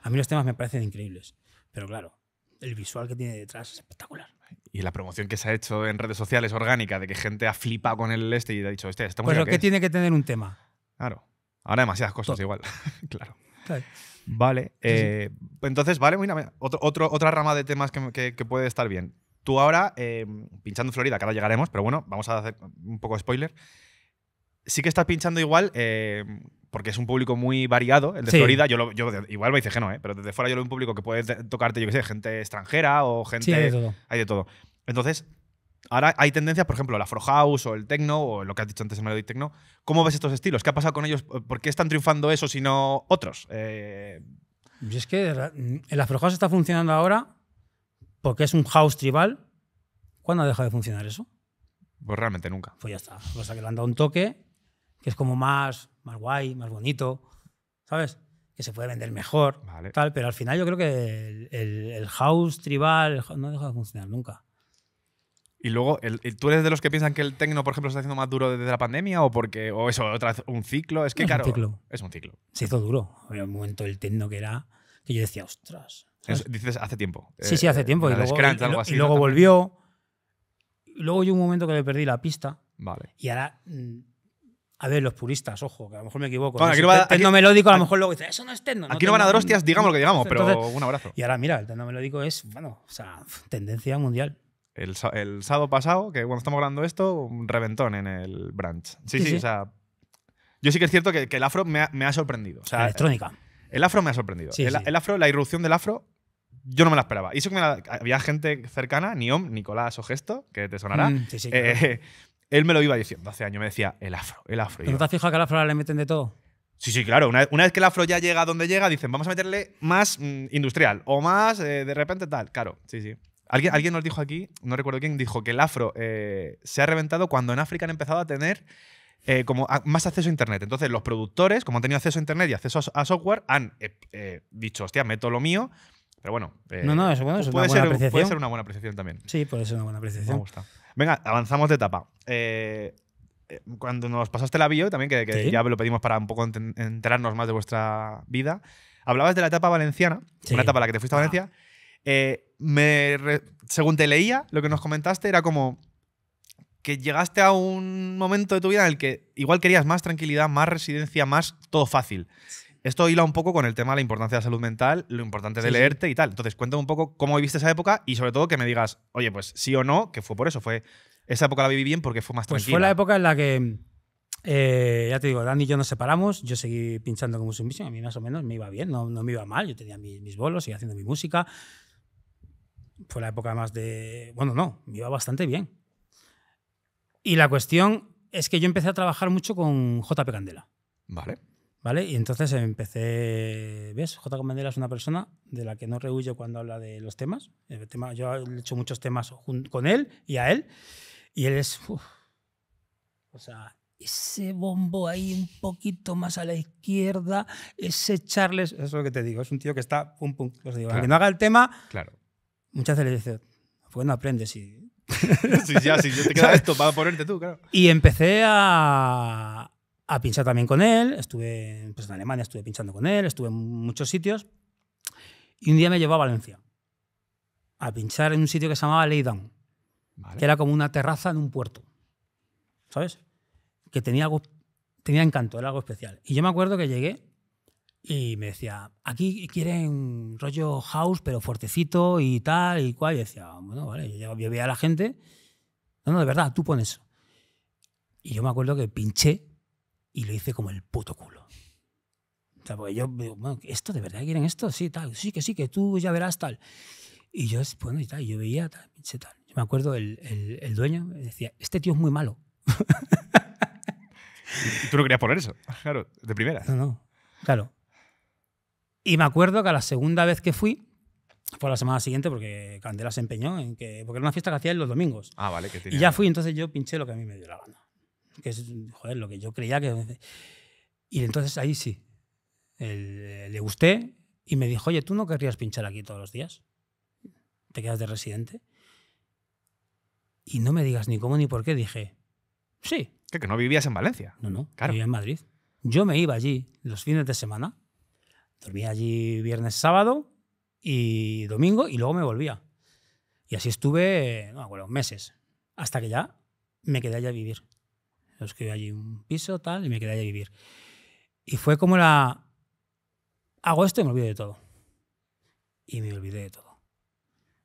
A mí los temas me parecen increíbles. Pero claro, el visual que tiene detrás es espectacular. Y la promoción que se ha hecho en redes sociales orgánica, de que gente ha flipado con el este y ha dicho, este, estamos Pues lo que tiene que tener un tema. Claro. Ahora demasiadas cosas igual. claro. Vale. Eh, entonces, vale, otra otra rama de temas que, puede estar bien. Tú ahora, eh, pinchando Florida, que ahora llegaremos, pero bueno, vamos a hacer un poco de spoiler. Sí que estás pinchando igual eh, porque es un público muy variado. El de Florida, yo, lo, yo igual que no ¿eh? pero desde fuera yo lo veo un público que puede tocarte, yo qué sé, gente extranjera o gente. hay de todo. Entonces, ahora hay tendencias, por ejemplo, el Afro House o el Tecno, o lo que has dicho antes, en Melody Tecno. ¿Cómo ves estos estilos? ¿Qué ha pasado con ellos? ¿Por qué están triunfando esos y no otros? Eh, es que el Afro House está funcionando ahora porque es un house tribal. ¿Cuándo ha dejado de funcionar eso? Pues realmente nunca. Pues ya está. O que le han dado un toque que es como más más guay, más bonito, ¿sabes? Que se puede vender mejor, tal, pero al final yo creo que el, house tribal no deja de funcionar nunca. Y luego, ¿tú eres de los que piensan que el tecno, por ejemplo, se está haciendo más duro desde la pandemia o porque o eso otra un ciclo? Es que claro, es un ciclo. es un ciclo. Se hizo duro. Había un momento el tecno que era que yo decía, "Ostras." dices hace tiempo. Sí, sí, hace eh, tiempo y, luego, volvió. Luego yo un momento que le perdí la pista. Vale. Y ahora mm, a ver, los puristas, ojo, que a lo mejor me equivoco. Bueno, melódico, a lo mejor luego dice, eso no es tecno. No aquí no van a dar hostias, digamos lo que digamos, pero un abrazo. Y ahora mira, el tecno melódico es, bueno, o sea, tendencia mundial. El, el, sábado pasado, que cuando estamos grabando esto, un reventón en el branch. Sí, sí, o sea. Yo sí que es cierto que, el afro me ha, me ha, sorprendido. O sea, electrónica. El afro me ha sorprendido. Sí, el, el, afro, la irrupción del afro, yo no me la esperaba. Y eso que me había gente cercana, Niom, Nicolás o Gesto, que te sonará. Mm, sí, sí, eh, él me lo iba diciendo hace años, me decía, el afro, el afro. ¿Pero te has fijado que al afro le meten de todo? Sí, sí, claro. Una vez, que el afro ya llega a donde llega, dicen, vamos a meterle más mm, industrial o más eh, de repente tal. Claro, sí, sí. Alguien, alguien nos dijo aquí, no recuerdo quién, dijo que el afro eh, se ha reventado cuando en África han empezado a tener eh, como más acceso a Internet. Entonces, los productores, como han tenido acceso a Internet y acceso a, software, han dicho, hostia, meto lo mío. Pero bueno. una puede, ser, puede ser una buena apreciación también. Sí, puede ser una buena apreciación. Me gusta. Venga, avanzamos de etapa. Eh, eh, cuando nos pasaste la bio, también que, ya lo pedimos para un poco enterarnos más de vuestra vida, hablabas de la etapa valenciana, una etapa en la que te fuiste a ah. Valencia. Eh, me según te leía, lo que nos comentaste era como que llegaste a un momento de tu vida en el que igual querías más tranquilidad, más residencia, más todo fácil. Sí. Esto hila un poco con el tema de la importancia de la salud mental, lo importante de leerte y tal. Entonces, cuéntame un poco cómo viviste esa época y sobre todo que me digas, oye, pues sí o no, que fue por eso, fue esa época la viví bien porque fue más tranquila. Pues fue la época en la que, eh, ya te digo, Dani y yo nos separamos, yo seguí pinchando como submission, a mí más o menos me iba bien, no, no me iba mal, yo tenía mis, mis bolos, seguía haciendo mi música. Fue la época más de... Bueno, no, me iba bastante bien. Y la cuestión es que yo empecé a trabajar mucho con JP Candela. Vale. ¿Vale? Y entonces empecé, ¿ves? J. Mandela es una persona de la que no rehuyo cuando habla de los temas. El tema, yo he hecho muchos temas con él y a él. Y él es, o sea, ese bombo ahí un poquito más a la izquierda, ese Charles, eso es lo que te digo, es un tío que está, pum, pum, digo. que no haga el tema, claro. muchas veces le dice pues no aprendes y... ya, si yo te queda esto, para ponerte tú, claro. Y empecé a, a pinchar también con él, estuve pues, en Alemania, estuve pinchando con él, estuve en muchos sitios, y un día me llevó a Valencia a pinchar en un sitio que se llamaba Leidan. vale. que era como una terraza en un puerto, ¿sabes? Que tenía algo, tenía encanto, era algo especial. Y yo me acuerdo que llegué y me decía, aquí quieren rollo house, pero fuertecito y tal y cual. Y decía, bueno, vale, yo, veía a la gente. No, no, de verdad, tú pones eso. Y yo me acuerdo que pinché y lo hice como el puto culo. O sea, porque yo bueno, ¿esto de verdad quieren esto? Sí, tal, sí, que sí, que tú ya verás tal. Y yo, bueno, y tal, yo veía tal, pinche tal. Yo me acuerdo, el, el, el dueño decía, este tío es muy malo. tú no querías poner eso, claro, de primera. No, no, claro. Y me acuerdo que a la segunda vez que fui, fue la semana siguiente porque Candela se empeñó en que porque era una fiesta que hacía los domingos. Ah, vale, que tenía... Y ya fui, entonces yo pinché lo que a mí me dio la gana que es joder, lo que yo creía que... Y entonces ahí sí, le gusté y me dijo, oye, ¿tú no querrías pinchar aquí todos los días? ¿Te quedas de residente? Y no me digas ni cómo ni por qué, dije, sí. Que, no vivías en Valencia. No, no, claro. vivía en Madrid. Yo me iba allí los fines de semana, dormía allí viernes, sábado y domingo y luego me volvía. Y así estuve, no meses, hasta que ya me quedé allá a vivir os allí un piso, tal, y me quedé allí a vivir. Y fue como la... Hago esto y me olvido de todo. Y me olvidé de todo.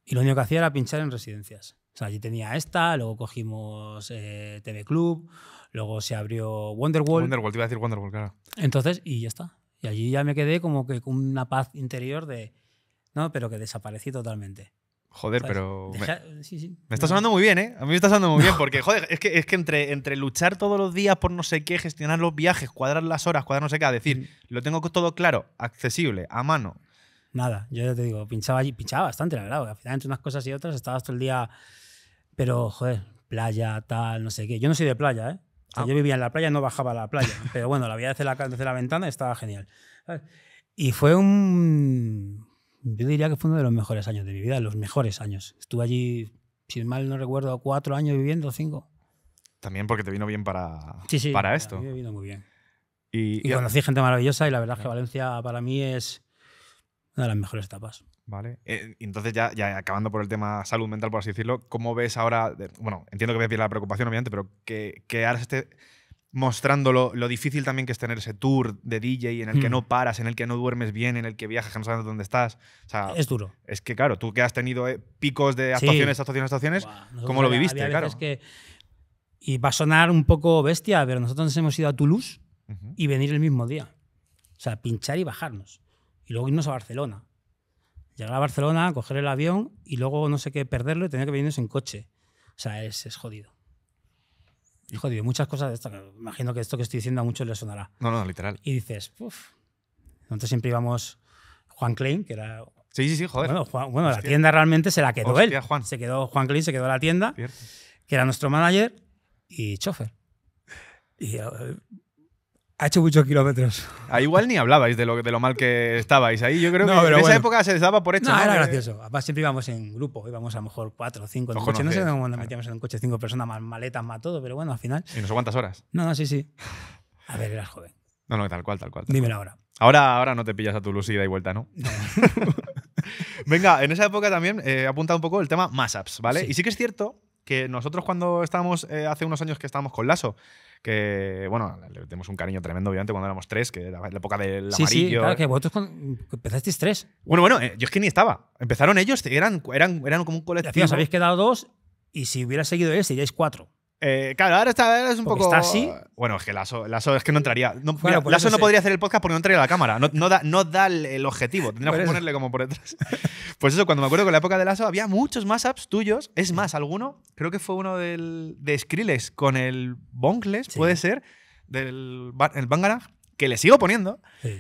Y lo único que hacía era pinchar en residencias. O sea, allí tenía esta, luego cogimos eh, TV Club, luego se abrió Wonderwall. Wonderwall, te iba a decir Wonderwall, claro. Entonces, y ya está. Y allí ya me quedé como que con una paz interior de... No, pero que desaparecí totalmente. Joder, pero. Me, sí, sí. está sonando muy bien, ¿eh? A mí me está sonando muy bien, porque, joder, es que, es que entre, entre luchar todos los días por no sé qué, gestionar los viajes, cuadrar las horas, cuadrar no sé qué, a decir, mm. lo tengo todo claro, accesible, a mano. Nada, yo ya te digo, pinchaba allí, pinchaba bastante, la verdad, al final entre unas cosas y otras estabas todo el día. Pero, joder, playa, tal, no sé qué. Yo no soy de playa, ¿eh? Ah. Yo vivía en la playa, no bajaba a la playa, pero bueno, la vida desde la, desde la ventana estaba genial. Y fue un yo diría que fue uno de los mejores años de mi vida, los mejores años. Estuve allí, si mal no recuerdo, cuatro años viviendo, cinco. También porque te vino bien para, sí, sí, esto. me vino muy bien. Y, conocí gente maravillosa y la verdad es que Valencia para mí es una de las mejores etapas. Vale. Eh, entonces, ya, acabando por el tema salud mental, por así decirlo, ¿cómo ves ahora? bueno, entiendo que ves bien la preocupación, obviamente, pero qué harás este mostrando lo, difícil también que es tener ese tour de DJ en el que hmm. no paras, en el que no duermes bien, en el que viajas, que no sabes dónde estás. sea, es duro. Es que, claro, tú que has tenido eh, picos de actuaciones, actuaciones, actuaciones, ¿cómo lo viviste? claro. que, y va a sonar un poco bestia, pero nosotros nos hemos ido a Toulouse y venir el mismo día. O sea, pinchar y bajarnos. Y luego irnos a Barcelona. Llegar a Barcelona, coger el avión y luego no sé qué, perderlo y tener que venirnos en coche. O sea, es, es jodido. Joder, muchas cosas de esto. Imagino que esto que estoy diciendo a muchos les sonará. No, no, literal. Y dices, uff. Nosotros siempre íbamos Juan Klein, que era. Sí, sí, sí, joder. Bueno, la tienda realmente se la quedó él. Juan. Se quedó Juan Klein, se quedó la tienda, que era nuestro manager y chofer. Y eh, ha hecho muchos kilómetros. Ah, igual ni hablabais de lo, de lo mal que estabais ahí. Yo creo que en esa época se les daba por hecho. No, era gracioso. Además, siempre íbamos en grupo. Íbamos a lo mejor cuatro o cinco en No, sé cómo nos metíamos en un coche cinco personas, más maletas, más todo, pero bueno, al final. ¿Y no sé cuántas horas? No, no, sí, sí. A ver, eras joven. No, no, tal cual, tal cual. Dime Dímelo ahora. Ahora, no te pillas a tu lucida y vuelta, ¿no? Venga, en esa época también eh, he apuntado un poco el tema Mass apps, ¿vale? Y sí que es cierto que nosotros cuando estábamos, eh, hace unos años que estábamos con Lazo que, bueno, le tenemos un cariño tremendo, obviamente, cuando éramos tres, que era la época del amarillo. Sí, claro, que vosotros empezasteis tres. Bueno, bueno, eh, yo es que ni estaba. Empezaron ellos, eran, eran, eran como un colectivo. Os habéis quedado dos y si hubiera seguido él, seríais cuatro. Eh, claro, ahora es un poco. Está así. Bueno, es que Lasso, Lasso es que no entraría. No, bueno, no podría hacer el podcast porque no entraría la cámara. No, no da, no da el, objetivo. Tendríamos que ponerle como por detrás. pues eso, cuando me acuerdo que en la época de lazo había muchos más apps tuyos. Es más, alguno, creo que fue uno de Skrillex con el Bonkles, puede ser, del el Bangarang que le sigo poniendo.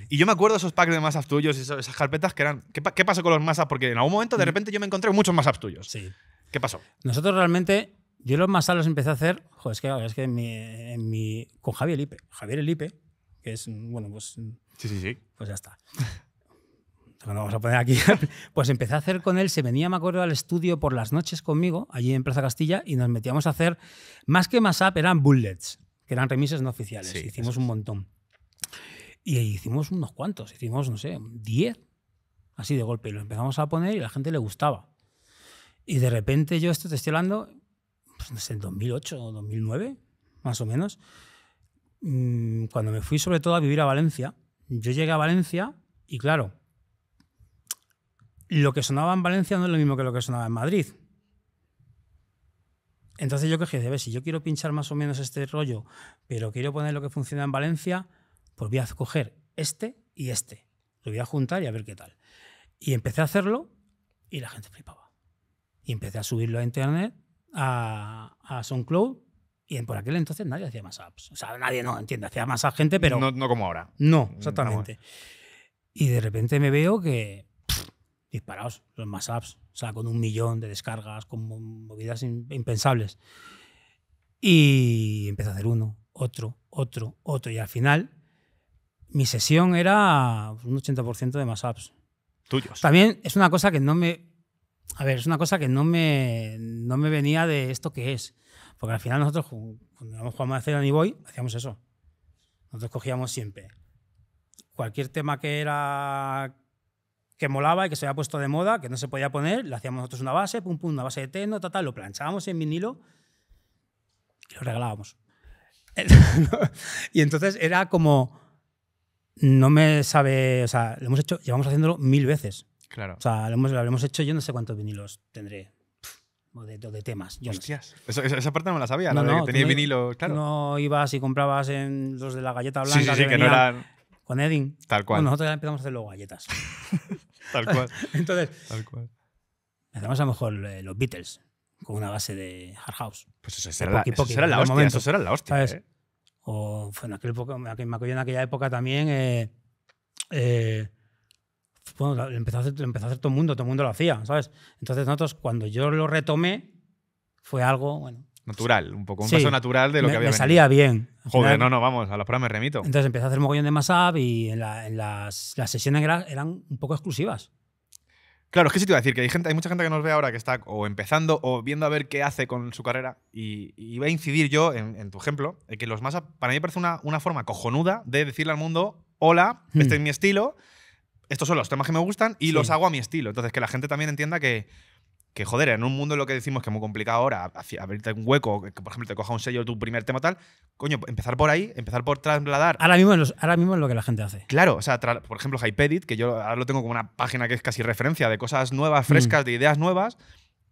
Y yo me acuerdo esos packs de apps tuyos, esas, esas carpetas que eran. ¿Qué, pasó con los apps? Porque en algún momento de mm. repente yo me encontré muchos apps tuyos. Sí. ¿Qué pasó? Nosotros realmente yo los más los empecé a hacer, joder, es que, que con Javier Elipe. Javier Elipe, que es, bueno, pues. Sí, sí, sí. Pues ya está. Lo vamos a poner aquí. Pues empecé a hacer con él, se venía, me acuerdo, al estudio por las noches conmigo, allí en Plaza Castilla, y nos metíamos a hacer, más que más eran bullets, que eran remises no oficiales. hicimos un montón. Y hicimos unos cuantos, hicimos, no sé, 10, así de golpe, y lo empezamos a poner y la gente le gustaba. Y de repente yo esto te estoy hablando, pues, no en 2008 o 2009, más o menos, mm, cuando me fui sobre todo a vivir a Valencia, yo llegué a Valencia y claro, lo que sonaba en Valencia no es lo mismo que lo que sonaba en Madrid. Entonces yo dije, a ver, si yo quiero pinchar más o menos este rollo, pero quiero poner lo que funciona en Valencia, pues voy a coger este y este. Lo voy a juntar y a ver qué tal. Y empecé a hacerlo y la gente flipaba. Y empecé a subirlo a internet a, a SoundCloud y en, por aquel entonces nadie hacía más apps. O sea, nadie, no, entiende, hacía más gente, pero... No, como ahora. No, mm, exactamente. Y de repente me veo que... disparados los más apps. O sea, con un millón de descargas, con movidas impensables. Y empecé a hacer uno, otro, otro, otro. Y al final, mi sesión era un 80% de más apps. Tuyos. También es una cosa que no me a ver, es una cosa que no me, venía de esto que es. Porque al final nosotros, cuando jugábamos a hacer ni Voy, hacíamos eso. Nosotros cogíamos siempre cualquier tema que era que molaba y que se había puesto de moda, que no se podía poner, le hacíamos nosotros una base, pum pum, una base de tecno, tal, tal, lo planchábamos en vinilo y lo regalábamos. y entonces era como, no me sabe, o sea, lo hemos hecho, llevamos haciéndolo mil veces. Claro. O sea, lo, hemos, lo habremos hecho yo no sé cuántos vinilos tendré. O de, temas. Hostias. No esa parte no la sabía, no, no, no, que tenía vinilo, claro. No ibas y comprabas en los de la galleta blanca. Sí, sí, sí, que, no eran. Con Edding. Tal cual. nosotros ya empezamos a hacer luego galletas. Tal cual. Entonces. Tal cual. Hacemos a lo mejor eh, los Beatles con una base de Hard House. Pues eso será, la, eso será la, hostia. Eso será la hostia. ¿eh? O fue en, aquel época, en aquella época también. eh, eh bueno, empezó a, hacer, empezó a hacer todo el mundo, todo el mundo lo hacía, ¿sabes? Entonces nosotros, cuando yo lo retomé, fue algo, bueno... Natural, un poco, un paso natural de lo que había Me salía bien. Joder, no, no, vamos, a las pruebas me remito. Entonces empecé a hacer mogollón de App y en, las, sesiones eran, un poco exclusivas. Claro, es que sí te iba a decir que hay, gente, hay mucha gente que nos ve ahora que está o empezando o viendo a ver qué hace con su carrera. Y, iba a incidir yo en, tu ejemplo, que los App para mí parece una, forma cojonuda de decirle al mundo: Hola, hmm. este es mi estilo, estos son los temas que me gustan y los hago a mi estilo. Entonces, que la gente también entienda que, que, joder, en un mundo en lo que decimos que es muy complicado ahora, abrirte un hueco, que por ejemplo te coja un sello tu primer tema tal, coño, empezar por ahí, empezar por trasladar. Ahora mismo, ahora mismo es lo que la gente hace. Claro, o sea, por ejemplo, Hypedit, que yo ahora lo tengo como una página que es casi referencia de cosas nuevas, frescas, mm. de ideas nuevas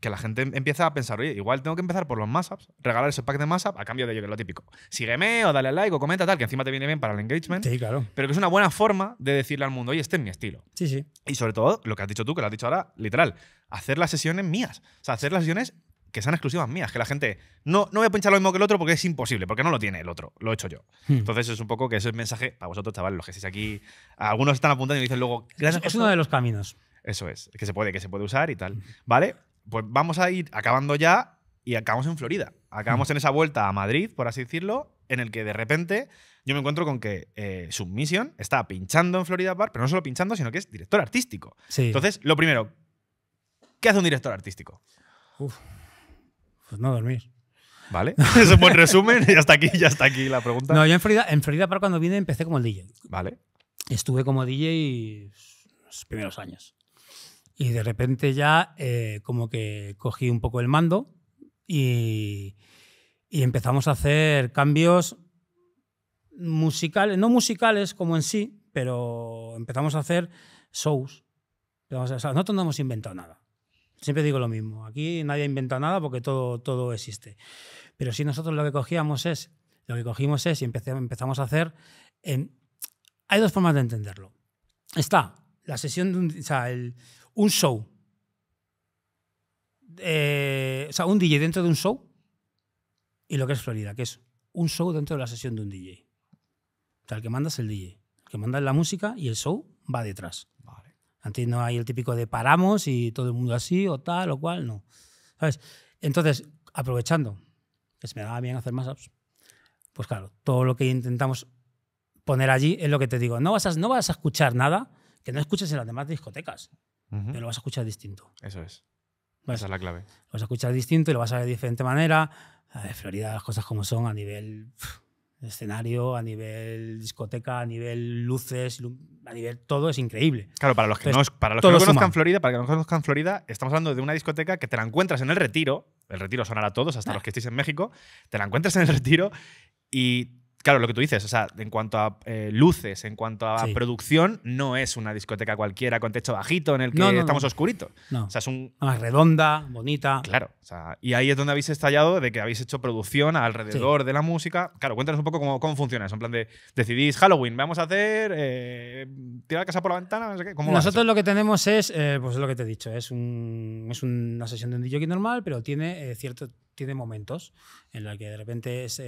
que la gente em-, empieza a pensar, oye, igual tengo que empezar por los más-ups, regalar ese pack de mashup a cambio de yo, que es lo típico. Sígueme o dale like o comenta tal, que encima te viene bien para el engagement. Sí, claro. Pero que es una buena forma de decirle al mundo, oye, este es mi estilo. Sí, sí. Y sobre todo, lo que has dicho tú, que lo has dicho ahora, literal, hacer las sesiones mías. O sea, hacer las sesiones que sean exclusivas mías, que la gente no, no voy a pinchar lo mismo que el otro porque es imposible, porque no lo tiene el otro, lo he hecho yo. Hmm. Entonces es un poco que ese es el mensaje para vosotros, chavales, los que estáis aquí. Algunos están apuntando y dicen luego, es, es uno de los caminos. Eso es, que se puede, que se puede usar y tal. ¿Vale? Pues vamos a ir acabando ya y acabamos en Florida. Acabamos hmm. en esa vuelta a Madrid, por así decirlo, en el que de repente yo me encuentro con que eh, Submission está pinchando en Florida Bar, pero no solo pinchando, sino que es director artístico. Entonces, lo primero, ¿qué hace un director artístico? Uf. Pues no dormir. Vale, es un buen resumen. y hasta aquí, ya está aquí la pregunta. No, yo en Florida, en Florida Park cuando vine empecé como el DJ. Vale. Estuve como DJ los primeros años. Y de repente ya eh, como que cogí un poco el mando y, y, empezamos a hacer cambios musicales, no musicales como en sí, pero empezamos a hacer shows. no hemos inventado nada. Siempre digo lo mismo, aquí nadie inventa nada porque todo, todo existe. Pero si nosotros lo que cogíamos es, lo que cogimos es y empezamos a hacer... hay dos formas de entenderlo. Está la sesión, o sea, un show, eh, o sea, un DJ dentro de un show y lo que es Florida, que es un show dentro de la sesión de un DJ. O sea, el que manda es el DJ, el que manda es la música y el show va detrás. Antes no hay el típico de paramos y todo el mundo así o tal o cual, no. Entonces, aprovechando que se me daba bien hacer más apps, pues claro, todo lo que intentamos poner allí es lo que te digo. No vas a, no vas a escuchar nada que no escuches en las demás discotecas pero lo vas a escuchar distinto. Eso es. Esa es la clave. Lo vas a escuchar distinto y lo vas a ver de diferente manera. A Florida, las cosas como son a nivel escenario, a nivel discoteca, a nivel luces, a nivel todo es increíble. Claro, para los que, no, para los conozcan Florida, para que no conozcan Florida, estamos hablando de una discoteca que te la encuentras en el retiro. El retiro sonará a todos, hasta ah. los que estéis en México. Te la encuentras en el retiro y claro, lo que tú dices, o sea, en cuanto a eh, luces, en cuanto a producción, no es una discoteca cualquiera con techo bajito en el que estamos no. oscuritos. O sea, es un... redonda, bonita. Claro. O sea, y ahí es donde habéis estallado de que habéis hecho producción alrededor de la música. Claro, cuéntanos un poco cómo, cómo, funciona eso. En plan de, decidís Halloween, vamos a hacer, tira eh, tirar la casa por la ventana, no sé qué. Nosotros lo que tenemos es, eh, pues pues lo que te he dicho, es, un, es una sesión de normal, pero tiene cierto tiene momentos en los que de repente es,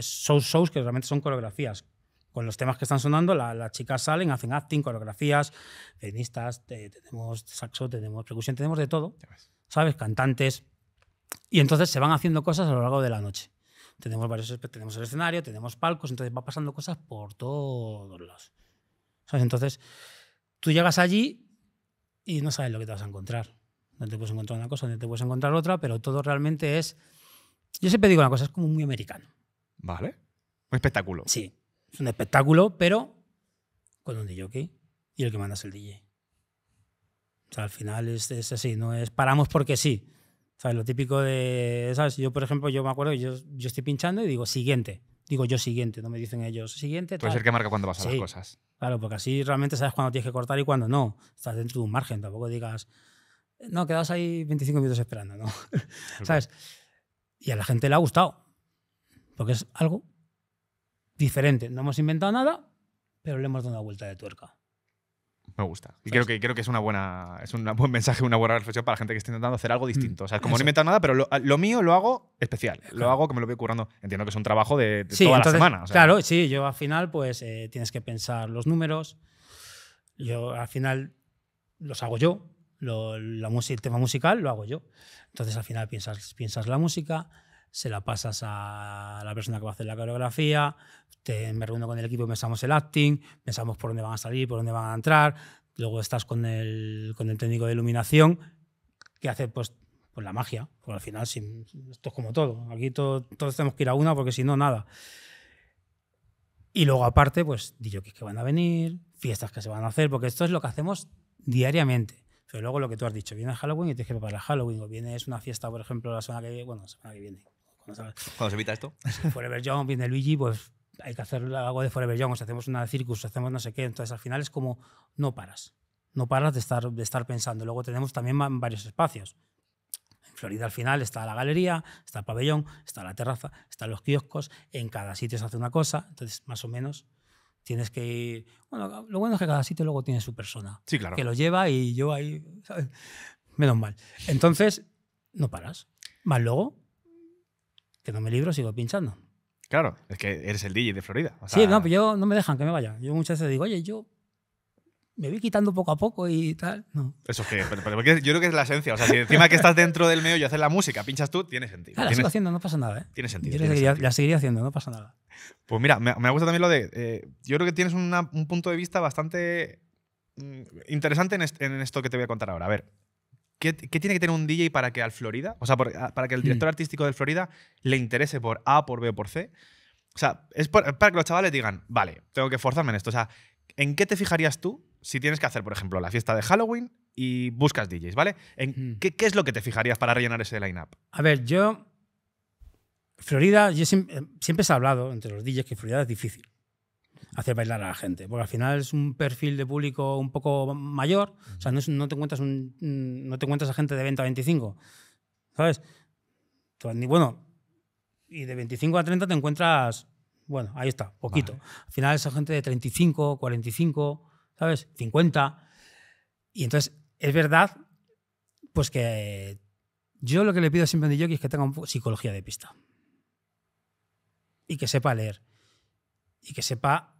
shows, que realmente son coreografías. Con los temas que están sonando, las chicas salen, hacen acting, coreografías, pianistas, tenemos saxo, tenemos percusión, tenemos de todo, ¿sabes? Cantantes. Y entonces se van haciendo cosas a lo largo de la noche. Tenemos, varios, tenemos el escenario, tenemos palcos, entonces va pasando cosas por todos lados. ¿Sabes? Entonces, tú llegas allí y no sabes lo que te vas a encontrar donde te puedes encontrar una cosa, donde te puedes encontrar otra, pero todo realmente es... Yo siempre digo una cosa, es como muy americano. Vale. Un espectáculo. Sí, es un espectáculo, pero con un DJ y el que manda es el DJ. O sea, al final es, es así, no es paramos porque sí. O sea Lo típico de, ¿sabes? Yo, por ejemplo, yo me acuerdo, yo, yo estoy pinchando y digo siguiente. Digo yo siguiente, no me dicen ellos siguiente. Puede ser que marca cuando vas a las cosas. Claro, porque así realmente sabes cuándo tienes que cortar y cuándo no. Estás dentro de un margen, tampoco digas, no, quedas ahí 25 minutos esperando, ¿no? ¿Sabes? Y a la gente le ha gustado, porque es algo diferente. No hemos inventado nada, pero le hemos dado una vuelta de tuerca. Me gusta. Y creo que, creo que es, una buena, es un buen mensaje, una buena reflexión para la gente que está intentando hacer algo mm, distinto. O sea, como no he nada, pero lo, mío lo hago especial. Lo hago que me lo voy currando. Entiendo que es un trabajo de, de toda la semana. Claro, sí. Yo al final, pues eh, tienes que pensar los números. Yo al final los hago yo. Lo, el tema musical lo hago yo. Entonces al final piensas, piensas la música, se la pasas a la persona que va a hacer la coreografía, me reúno con el equipo, y pensamos el acting, pensamos por dónde van a salir, por dónde van a entrar, luego estás con el, con el técnico de iluminación que hace pues, pues la magia, porque al final esto es como todo, aquí todos tenemos que ir a una porque si no, nada. Y luego aparte, pues digo que van a venir, fiestas que se van a hacer, porque esto es lo que hacemos diariamente. Pero luego lo que tú has dicho, viene Halloween y tienes que preparar Halloween. O viene es una fiesta, por ejemplo, la semana que bueno, la que viene. Cuando, se evita esto. Forever Young, viene Luigi, pues hay que hacer algo de Forever Young. O hacemos una circus, o hacemos no sé qué. Entonces al final es como no paras. No paras de estar, de estar pensando. Luego tenemos también varios espacios. En Florida al final está la galería, está el pabellón, está la terraza, están los kioscos, en cada sitio se hace una cosa, entonces más o menos Tienes que ir. Bueno, lo bueno es que cada sitio luego tiene su persona. Sí, claro. Que lo lleva y yo ahí. Menos mal. Entonces, no paras. Más luego, que no me libro, sigo pinchando. Claro, es que eres el DJ de Florida. Sí, no, pero pues yo no me dejan que me vaya. Yo muchas veces digo, oye, yo me voy quitando poco a poco y tal. No. Eso que, yo creo que es la esencia. O sea, si encima que estás dentro del medio y haces la música, pinchas tú, tiene sentido. Ah, la sigo haciendo, no pasa nada. ¿eh? Tiene sentido. Yo la, seguiría, haciendo, no pasa nada. Pues mira, me, gusta también lo de. Eh, yo creo que tienes un punto de vista bastante mm, interesante en, esto que te voy a contar ahora. A ver, ¿qué, tiene que tener un DJ para que al Florida, o sea, para que el hmm. director artístico del Florida le interese por A, por B o por C? O sea, es para que los chavales digan, vale, tengo que forzarme en esto. O sea, ¿en qué te fijarías tú si tienes que hacer, por ejemplo, la fiesta de Halloween y buscas DJs, ¿vale? ¿En mm. qué, es lo que te fijarías para rellenar ese line-up? A ver, yo. Florida, yo eh, siempre, se ha hablado entre los DJs que Florida es difícil hacer bailar a la gente, porque al final es un perfil de público un poco mayor, o sea, no, te, encuentras un, mm, no te encuentras a gente de 20 a 25, ¿sabes? bueno, y de 25 a 30 te encuentras, bueno, ahí está, poquito. Al final es gente de 35, 45, ¿sabes? 50. Y entonces, es verdad, pues que yo lo que le pido siempre a un es que tenga un poco psicología de pista. Y que sepa leer. Y que sepa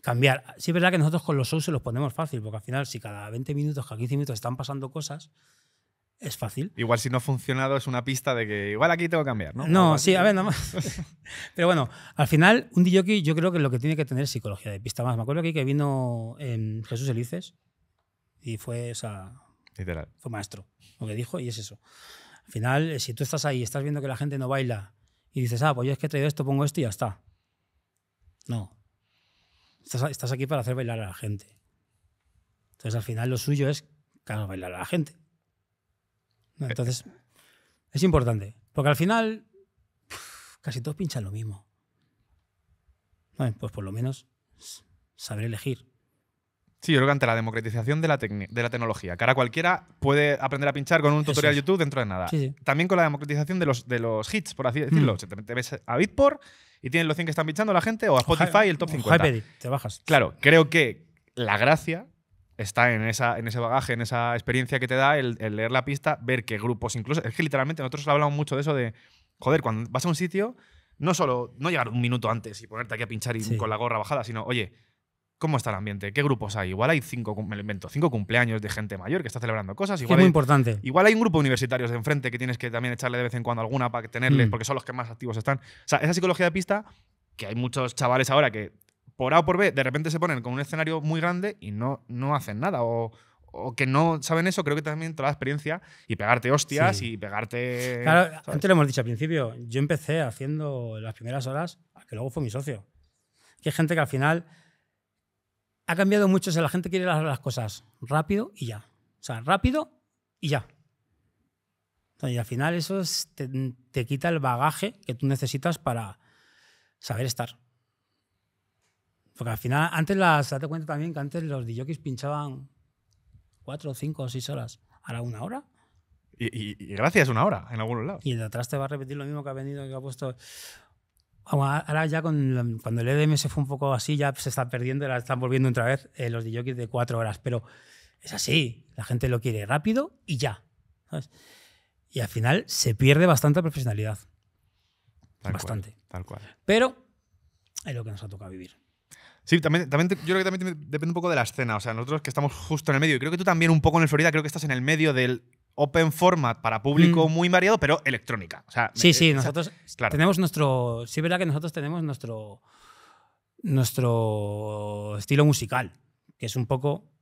cambiar. Sí es verdad que nosotros con los shows se los ponemos fácil, porque al final si cada 20 minutos, cada 15 minutos están pasando cosas, es fácil. Igual si no ha funcionado es una pista de que igual aquí tengo que cambiar, ¿no? No, sí, a ver, nada más. Pero bueno, al final, un DJ yo creo que lo que tiene que tener es psicología de pista más. Me acuerdo aquí que vino en em, Jesús Elices y fue, o sea, Literal. fue maestro, lo que dijo y es eso. Al final, eh, si tú estás ahí, estás viendo que la gente no baila y dices, ah, pues yo es que he traído esto, pongo esto y ya está. No. Estás, aquí para hacer bailar a la gente. Entonces, al final, lo suyo es, hagas bailar a la gente eh, entonces, es importante. Porque al final, casi todos pinchan lo mismo. pues por lo menos saber elegir. Sí, yo creo que ante la democratización de la, tecnología, que ahora cualquiera puede aprender a pinchar con un tutorial de YouTube dentro de nada. También con la democratización de los, de los hits, por así decirlo. Mm. Te, ves a Bitport y tienes los 100 que están pinchando la gente, o a Spotify y el top 50. te bajas. Claro, creo que la gracia está en, esa, en ese bagaje, en esa experiencia que te da el, leer la pista, ver qué grupos, incluso, es que literalmente nosotros hablamos mucho de eso de, joder, cuando vas a un sitio, no solo no llegar un minuto antes y ponerte aquí a pinchar y con la gorra bajada, sino, oye, ¿Cómo está el ambiente? ¿Qué grupos hay? Igual hay cinco, me lo invento, cinco cumpleaños de gente mayor que está celebrando cosas. Igual es muy importante. Igual hay un grupo de universitarios de enfrente que tienes que también echarle de vez en cuando alguna para tenerles, mm. porque son los que más activos están. O sea, esa psicología de pista, que hay muchos chavales ahora que por A o por B, de repente se ponen con un escenario muy grande y no, no hacen nada. O, que no saben eso, creo que también toda la experiencia y pegarte hostias y pegarte. Claro, antes lo hemos dicho al principio. Yo empecé haciendo las primeras horas que luego fue mi socio. Que hay gente que al final ha cambiado mucho. O la gente quiere las, las cosas rápido y ya. O sea, rápido y ya. Y al final eso te quita el bagaje que tú necesitas para saber estar. Porque al final, antes las, date cuenta también que antes los DJs pinchaban cuatro, cinco o seis horas. Ahora una hora. Y, gracias una hora en algunos lados. Y de atrás te va a repetir lo mismo que ha venido, que ha puesto. Ahora ya con, cuando el EDM se fue un poco así, ya se está perdiendo, la están volviendo otra vez eh, los DJs de cuatro horas. Pero es así, la gente lo quiere rápido y ya. Y al final se pierde bastante profesionalidad. bastante. tal cual. Pero es lo que nos ha tocado vivir. Sí, también, también yo creo que también depende un poco de la escena. O sea, nosotros que estamos justo en el medio, y creo que tú también un poco en el Florida, creo que estás en el medio del open format para público mm. muy variado, pero electrónica. sí, eh, sí, nosotros tenemos nuestro. Sí, es verdad que nosotros tenemos nuestro, nuestro estilo musical, que es un poco.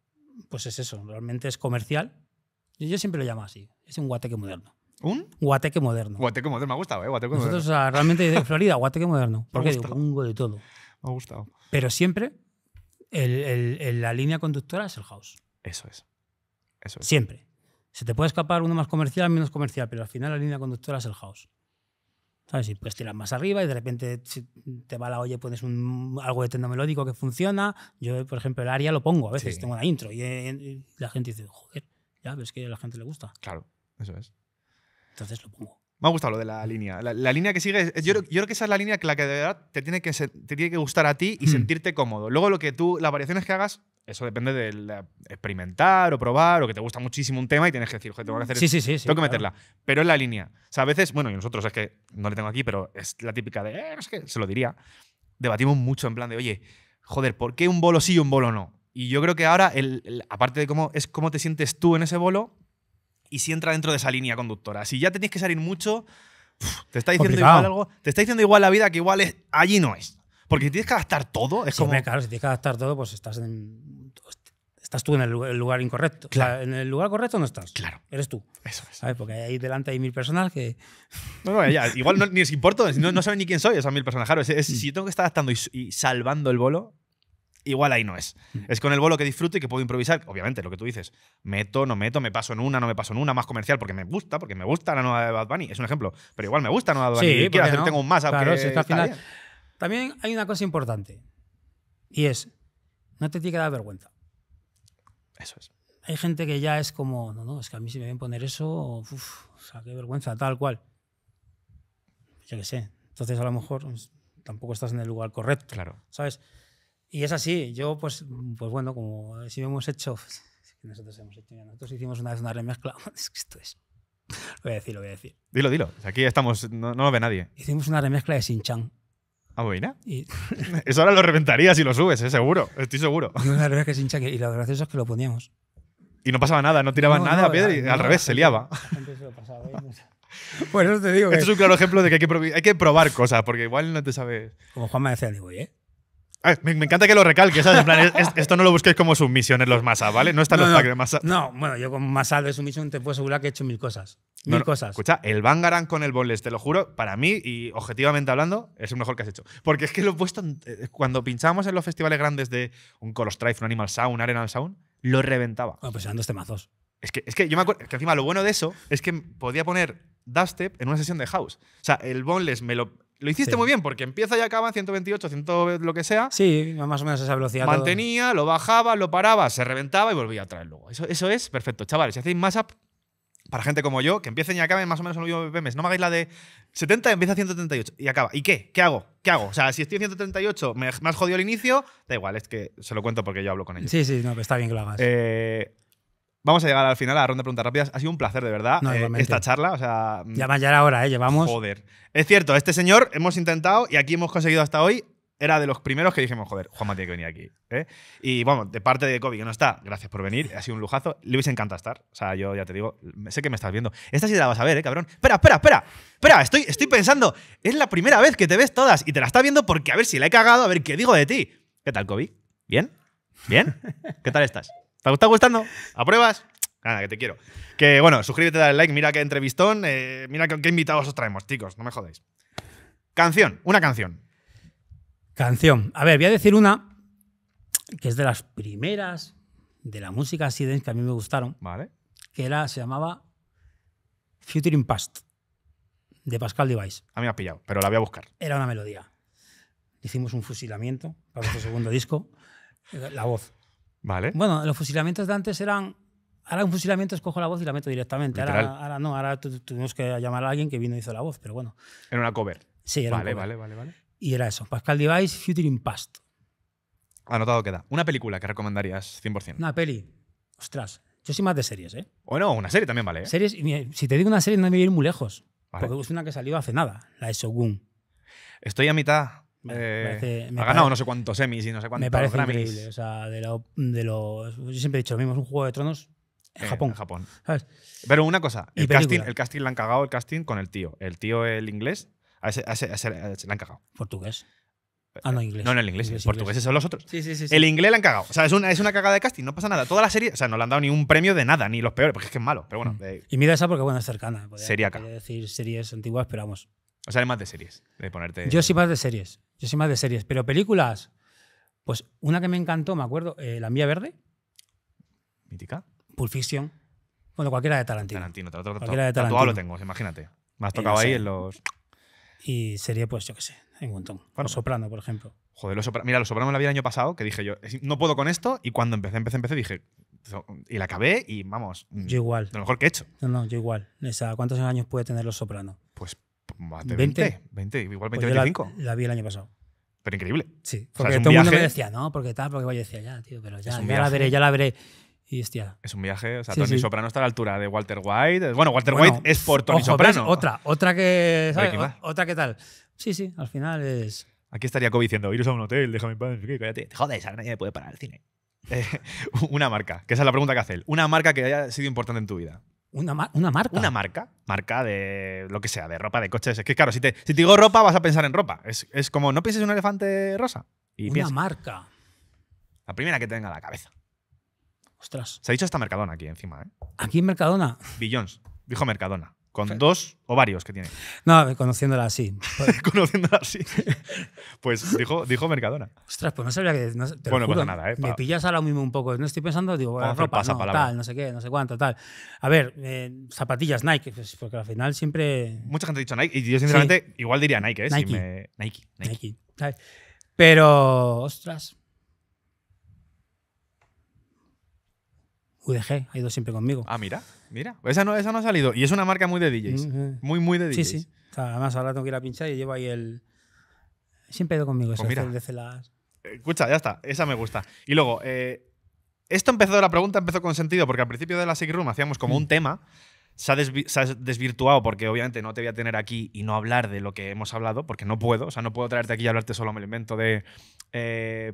Pues es eso, realmente es comercial. Yo, yo siempre lo llamo así: es un guateque moderno. ¿Un? Guateque moderno. Guateque moderno, me ha gustado, ¿eh? Guateque Nosotros, moderno. O realmente de Florida, guateque moderno. Porque digo, un de todo. Me ha gustado. Pero siempre la línea conductora es el house. Eso es. Eso Siempre. Se te puede escapar uno más comercial, menos comercial, pero al final la línea conductora es el house. ¿Sabes? Y pues tiras más arriba y de repente te va la olla y pones un, algo de tendo melódico que funciona. Yo, por ejemplo, el área lo pongo a veces, tengo una intro y, y, la gente dice, joder, ya, pero es que a la gente le gusta. Claro, eso es. Entonces lo pongo. Me ha gustado lo de la línea. La, línea que sigue, yo, creo que esa es la línea que la que de verdad te tiene que, tiene que gustar a ti y hmm. sentirte cómodo. Luego lo que tú, las variaciones que hagas, eso depende de experimentar o probar o que te gusta muchísimo un tema y tienes que decir, tengo que hacer tengo que meterla. Pero es la línea. O sea, a veces, bueno, y nosotros es que no le tengo aquí, pero es la típica de, eh, no sé qué, se lo diría. Debatimos mucho en plan de, oye, joder, ¿por qué un bolo sí y un bolo no? Y yo creo que ahora, el, aparte de cómo es cómo te sientes tú en ese bolo, y si entra dentro de esa línea conductora. Si ya tenéis que salir mucho, te está diciendo igual algo, te está diciendo igual la vida que igual es, allí no es. Porque si tienes que adaptar todo, es como. claro, si tienes que adaptar todo, pues estás estás tú en el lugar incorrecto. en el lugar correcto no estás. Claro. Eres tú. Eso es. Porque ahí delante hay mil personas que. No, no, ya, igual ni os importa, no, saben ni quién soy esas mil personas. Claro, mm. si yo tengo que estar adaptando y salvando el bolo, igual ahí no es. Es con el bolo que disfruto y que puedo improvisar. Obviamente, lo que tú dices, meto, no meto, me paso en una, no me paso en una, más comercial, porque me gusta, porque me gusta la nueva de Bad Bunny. Es un ejemplo. Pero igual me gusta la nueva de Bad Bunny. Sí, hacer, tengo un más, claro, También hay una cosa importante. Y es, no te tiene que dar vergüenza. Eso es. Hay gente que ya es como, no, no, es que a mí si me ven poner eso, uff o sea, qué vergüenza, tal cual. Yo qué sé. Entonces, a lo mejor pues, tampoco estás en el lugar correcto. Claro. ¿Sabes? Y es así, yo pues, mm, pues bueno, como si hemos hecho, pues, nosotros hemos hecho, nosotros hicimos una vez una remezcla, es que esto es, lo voy a decir, lo voy a decir. Dilo, dilo, aquí estamos, no, lo ve nadie. Hicimos una remezcla de Chang. Ah, buena. Eso ahora lo reventaría si lo subes, ¿eh? seguro, estoy seguro. Una remezcla de Shin-Chan y lo gracioso es que lo poníamos. Y no pasaba nada, no tiraban nada a piedra y al revés, se liaba. Bueno, te digo. Este que... es un claro ejemplo de que hay que, hay que probar cosas, porque igual no te sabes. Como Juan me decía, digo, eh. Ah, me, encanta que lo recalques, plan, esto no lo busquéis como en los masa, ¿vale? No está en los no, de No, bueno, yo con masa de submisión te puedo asegurar que he hecho mil cosas. Mil cosas. Escucha, el Bangaran con el Boneless, te lo juro, para mí, y objetivamente hablando, es el mejor que has hecho. Porque es que lo he puesto. Eh, cuando pinchábamos en los festivales grandes de un Colos Strife, un Animal Sound, un Arenal Sound, lo reventaba. Bueno, pues eran dos temazos. Es que, es que yo me acuerdo que encima lo bueno de eso es que podía poner dubstep en una sesión de house. O sea, el boneless me lo lo hiciste muy bien porque empieza y acaba en 128, 100 lo que sea. Sí, más o menos esa velocidad. Mantenía, lo bajaba, lo paraba, se reventaba y volvía a traer luego. Eso, es perfecto, chavales. Si hacéis más up para gente como yo, que empiecen y acaben más o menos en los mismos BPMs. No me hagáis la de 70, empieza a 138 y acaba. ¿Y qué? ¿Qué hago? ¿Qué hago? O sea, si estoy en 138, me, has jodido el inicio, da igual, es que se lo cuento porque yo hablo con ellos. Sí, sí, no, está bien que lo hagas. Eh, Vamos a llegar al final a la ronda de preguntas rápidas. Ha sido un placer, de verdad, eh, esta charla. O sea, ya va a llegar ahora, ¿eh? Llevamos. Joder. Es cierto, este señor hemos intentado y aquí hemos conseguido hasta hoy. Era de los primeros que dijimos, joder, Juanma tiene que venir aquí. ¿eh? Y bueno, de parte de Kobe, que no está, gracias por venir, ha sido un lujazo. Luis encanta estar. O sea, yo ya te digo, sé que me estás viendo. Esta sí la vas a ver, ¿eh, cabrón? Espera, espera, espera. Espera, estoy, estoy pensando, es la primera vez que te ves todas y te la está viendo porque a ver si la he cagado, a ver qué digo de ti. ¿Qué tal, Kobe? ¿Bien? ¿Bien? ¿Qué tal estás? ¿Te está gustando? ¿Apruebas? Nada, que te quiero. Que bueno, suscríbete, dale like, mira qué entrevistón, eh, mira qué, invitados os traemos, chicos, no me jodéis. Canción, una canción. Canción. A ver, voy a decir una que es de las primeras de la música así que a mí me gustaron. Vale. Que era, se llamaba Future in Past, de Pascal Device. A mí me ha pillado, pero la voy a buscar. Era una melodía. Hicimos un fusilamiento para nuestro segundo disco. La voz. Bueno, los fusilamientos de antes eran. Ahora un fusilamiento escojo la voz y la meto directamente. Ahora, ahora, no, ahora tuvimos que llamar a alguien que vino y hizo la voz, pero bueno. Era una cover. Sí, era una cover. Vale, vale, vale. Y era eso: Pascal Device, Future in Anotado queda. ¿Una película que recomendarías 100%? Una peli. Ostras, yo soy más de series, ¿eh? Bueno, una serie también vale. ¿eh? Series, si te digo una serie no me voy a ir muy lejos. Porque es una que salió hace nada, la de Shogun. Estoy a mitad eh, ha ganado no sé cuántos semis y no sé cuántos Me parece increíble. O sea, de los… yo siempre he dicho lo mismo, es un juego de tronos en eh, Japón. Japón. Pero una cosa, el casting, el casting le han cagado el casting con el tío. El tío, el inglés, a le han cagado. Portugués. Eh, ah, no, inglés. No, no, el inglés. portugués esos son los otros. Sí, sí, sí, El inglés le han cagado. O sea, es una, es una cagada de casting, no pasa nada. Toda la serie, o sea, no le han dado ni un premio de nada, ni los peores, porque es que es malo. Pero bueno. Mm. y mira esa porque, bueno, es cercana. Podría, sería decir series antiguas, pero vamos. O sea, hay más de series. De ponerte. Yo sí más de series. Yo soy más de series, pero películas. Pues una que me encantó, me acuerdo, eh, La Mía Verde. Mítica. Pulp Fiction. Bueno, cualquiera de Tarantino. Tarantino, de Tarantino. lo tengo, pues imagínate. Me has tocado ahí en los. Y sería, pues, yo qué sé, en un montón. Bueno, Soprano, por ejemplo. Joder, los Soprano. Mira, Los Soprano me la vi el año pasado, que dije yo, no puedo con esto. Y cuando empecé, empecé, empecé, dije. Y la acabé y vamos. Mm, yo igual. lo mejor que he hecho. No, no, yo igual. sea, ¿Cuántos años puede tener Los Soprano? Pues 20. 20, igual 20, 25. La, vi el año pasado pero increíble. Sí, porque todo el mundo me decía, no, porque tal, porque yo decía, ya, tío, pero ya, la veré, ya la veré. Y hostia. Es un viaje, o sea, Tony Soprano está a la altura de Walter White. Bueno, Walter White es por Tony Soprano. Otra, otra que. ¿sabes? Otra que tal. Sí, sí, al final es. Aquí estaría Kobe diciendo, iros a un hotel, déjame en cállate. Joder, esa nadie me puede parar el cine. Eh, una marca, que esa es la pregunta que hace él. Una marca que haya sido importante en tu vida. Una, marca. Una marca. Marca de lo que sea, de ropa, de coches. Es que claro, si te, si digo ropa, vas a pensar en ropa. Es, como, no pienses en un elefante rosa. Y una marca. La primera que tenga a la cabeza. Ostras. Se ha dicho hasta Mercadona aquí encima, ¿eh? Aquí en Mercadona. Billions. Dijo Mercadona. Con dos o varios que tiene. No, conociéndola así. conociéndola así. pues dijo, dijo Mercadona. Ostras, pues no sabía que. No, te bueno, pues nada, ¿eh? Me pillas ahora mismo un poco. No estoy pensando, digo, la ropa, no, tal, no sé qué, no sé cuánto, tal. A ver, eh, zapatillas Nike, pues, porque al final siempre. Mucha gente ha dicho Nike, y yo sinceramente igual diría Nike, ¿eh? Nike. Nike. Nike. Pero, ostras. UDG ha ido siempre conmigo. Ah, mira, mira. Esa no, esa no ha salido. Y es una marca muy de DJs. Muy, muy de DJs. Sí, sí. además, ahora tengo que ir a pinchar y llevo ahí el. Siempre ha ido conmigo eso, pues eh, Escucha, ya está. Esa me gusta. Y luego, eh, esto empezó, la pregunta empezó con sentido, porque al principio de la Sick Room hacíamos como mm. un tema. Se ha, desvirtuado porque obviamente no te voy a tener aquí y no hablar de lo que hemos hablado, porque no puedo. O sea, no puedo traerte aquí y hablarte solo, me lo invento de. Eh,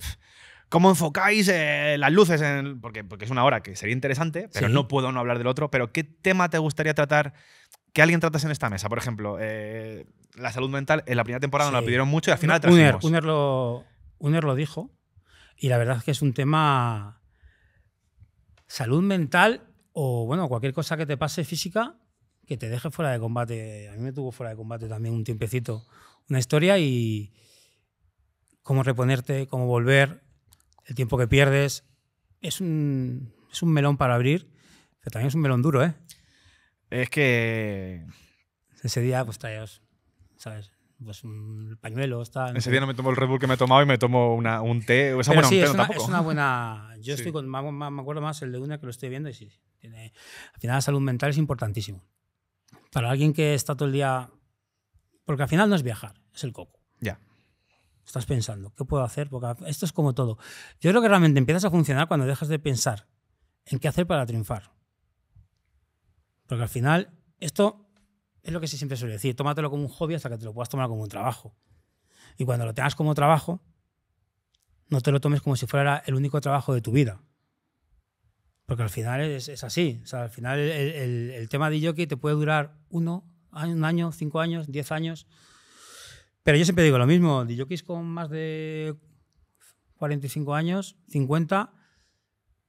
¿Cómo enfocáis eh, las luces? En, porque, porque es una hora que sería interesante, pero no puedo no hablar del otro. Pero ¿qué tema te gustaría tratar que alguien tratas en esta mesa? Por ejemplo, eh, la salud mental en la primera temporada sí. nos la pidieron mucho y al final la Uner, lo, dijo y la verdad es que es un tema salud mental o bueno, cualquier cosa que te pase física que te deje fuera de combate. A mí me tuvo fuera de combate también un tiempecito una historia y cómo reponerte, cómo volver, el tiempo que pierdes. Es un, es un melón para abrir, pero también es un melón duro, ¿eh? Es que. Ese día, pues traías, ¿sabes? Pues un pañuelo, Ese día no me tomo el Red Bull que me he tomado y me tomo una, un té. O sí, es, una, es una buena. Yo estoy con. me acuerdo más el de una que lo estoy viendo y sí. Tiene, al final, la salud mental es importantísimo. Para alguien que está todo el día. Porque al final no es viajar, es el coco. Ya. Estás pensando, ¿qué puedo hacer? Porque esto es como todo. Yo creo que realmente empiezas a funcionar cuando dejas de pensar en qué hacer para triunfar. Porque al final, esto es lo que se siempre suele decir, tómatelo como un hobby hasta que te lo puedas tomar como un trabajo. Y cuando lo tengas como trabajo, no te lo tomes como si fuera el único trabajo de tu vida. Porque al final es, así. al final el, tema de yoki te puede durar uno, un año, cinco años, diez años. Pero yo siempre digo lo mismo, DJs con más de 45 años, 50,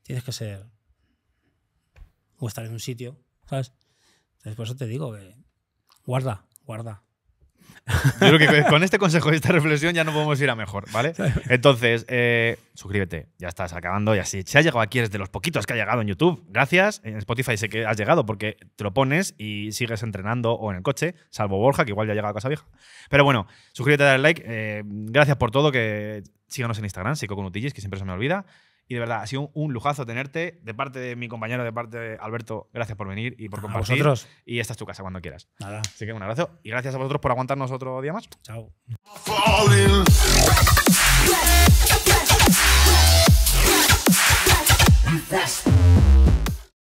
tienes que ser o estar en un sitio, ¿sabes? Entonces por eso te digo que guarda, guarda. Yo creo que con este consejo y esta reflexión ya no podemos ir a mejor, ¿vale? Entonces, eh, suscríbete, ya estás acabando y así. Si has llegado aquí, eres de los poquitos que ha llegado en YouTube, gracias. En Spotify sé que has llegado porque te lo pones y sigues entrenando o en el coche, salvo Borja, que igual ya ha llegado a casa vieja. Pero bueno, suscríbete, dale like. Eh, gracias por todo, que síganos en Instagram, psicoconutillis, que siempre se me olvida. Y de verdad, ha sido un, lujazo tenerte. De parte de mi compañero, de parte de Alberto, gracias por venir y por a Vosotros. Y esta es tu casa cuando quieras. Nada. Así que un abrazo y gracias a vosotros por aguantarnos otro día más. Chao.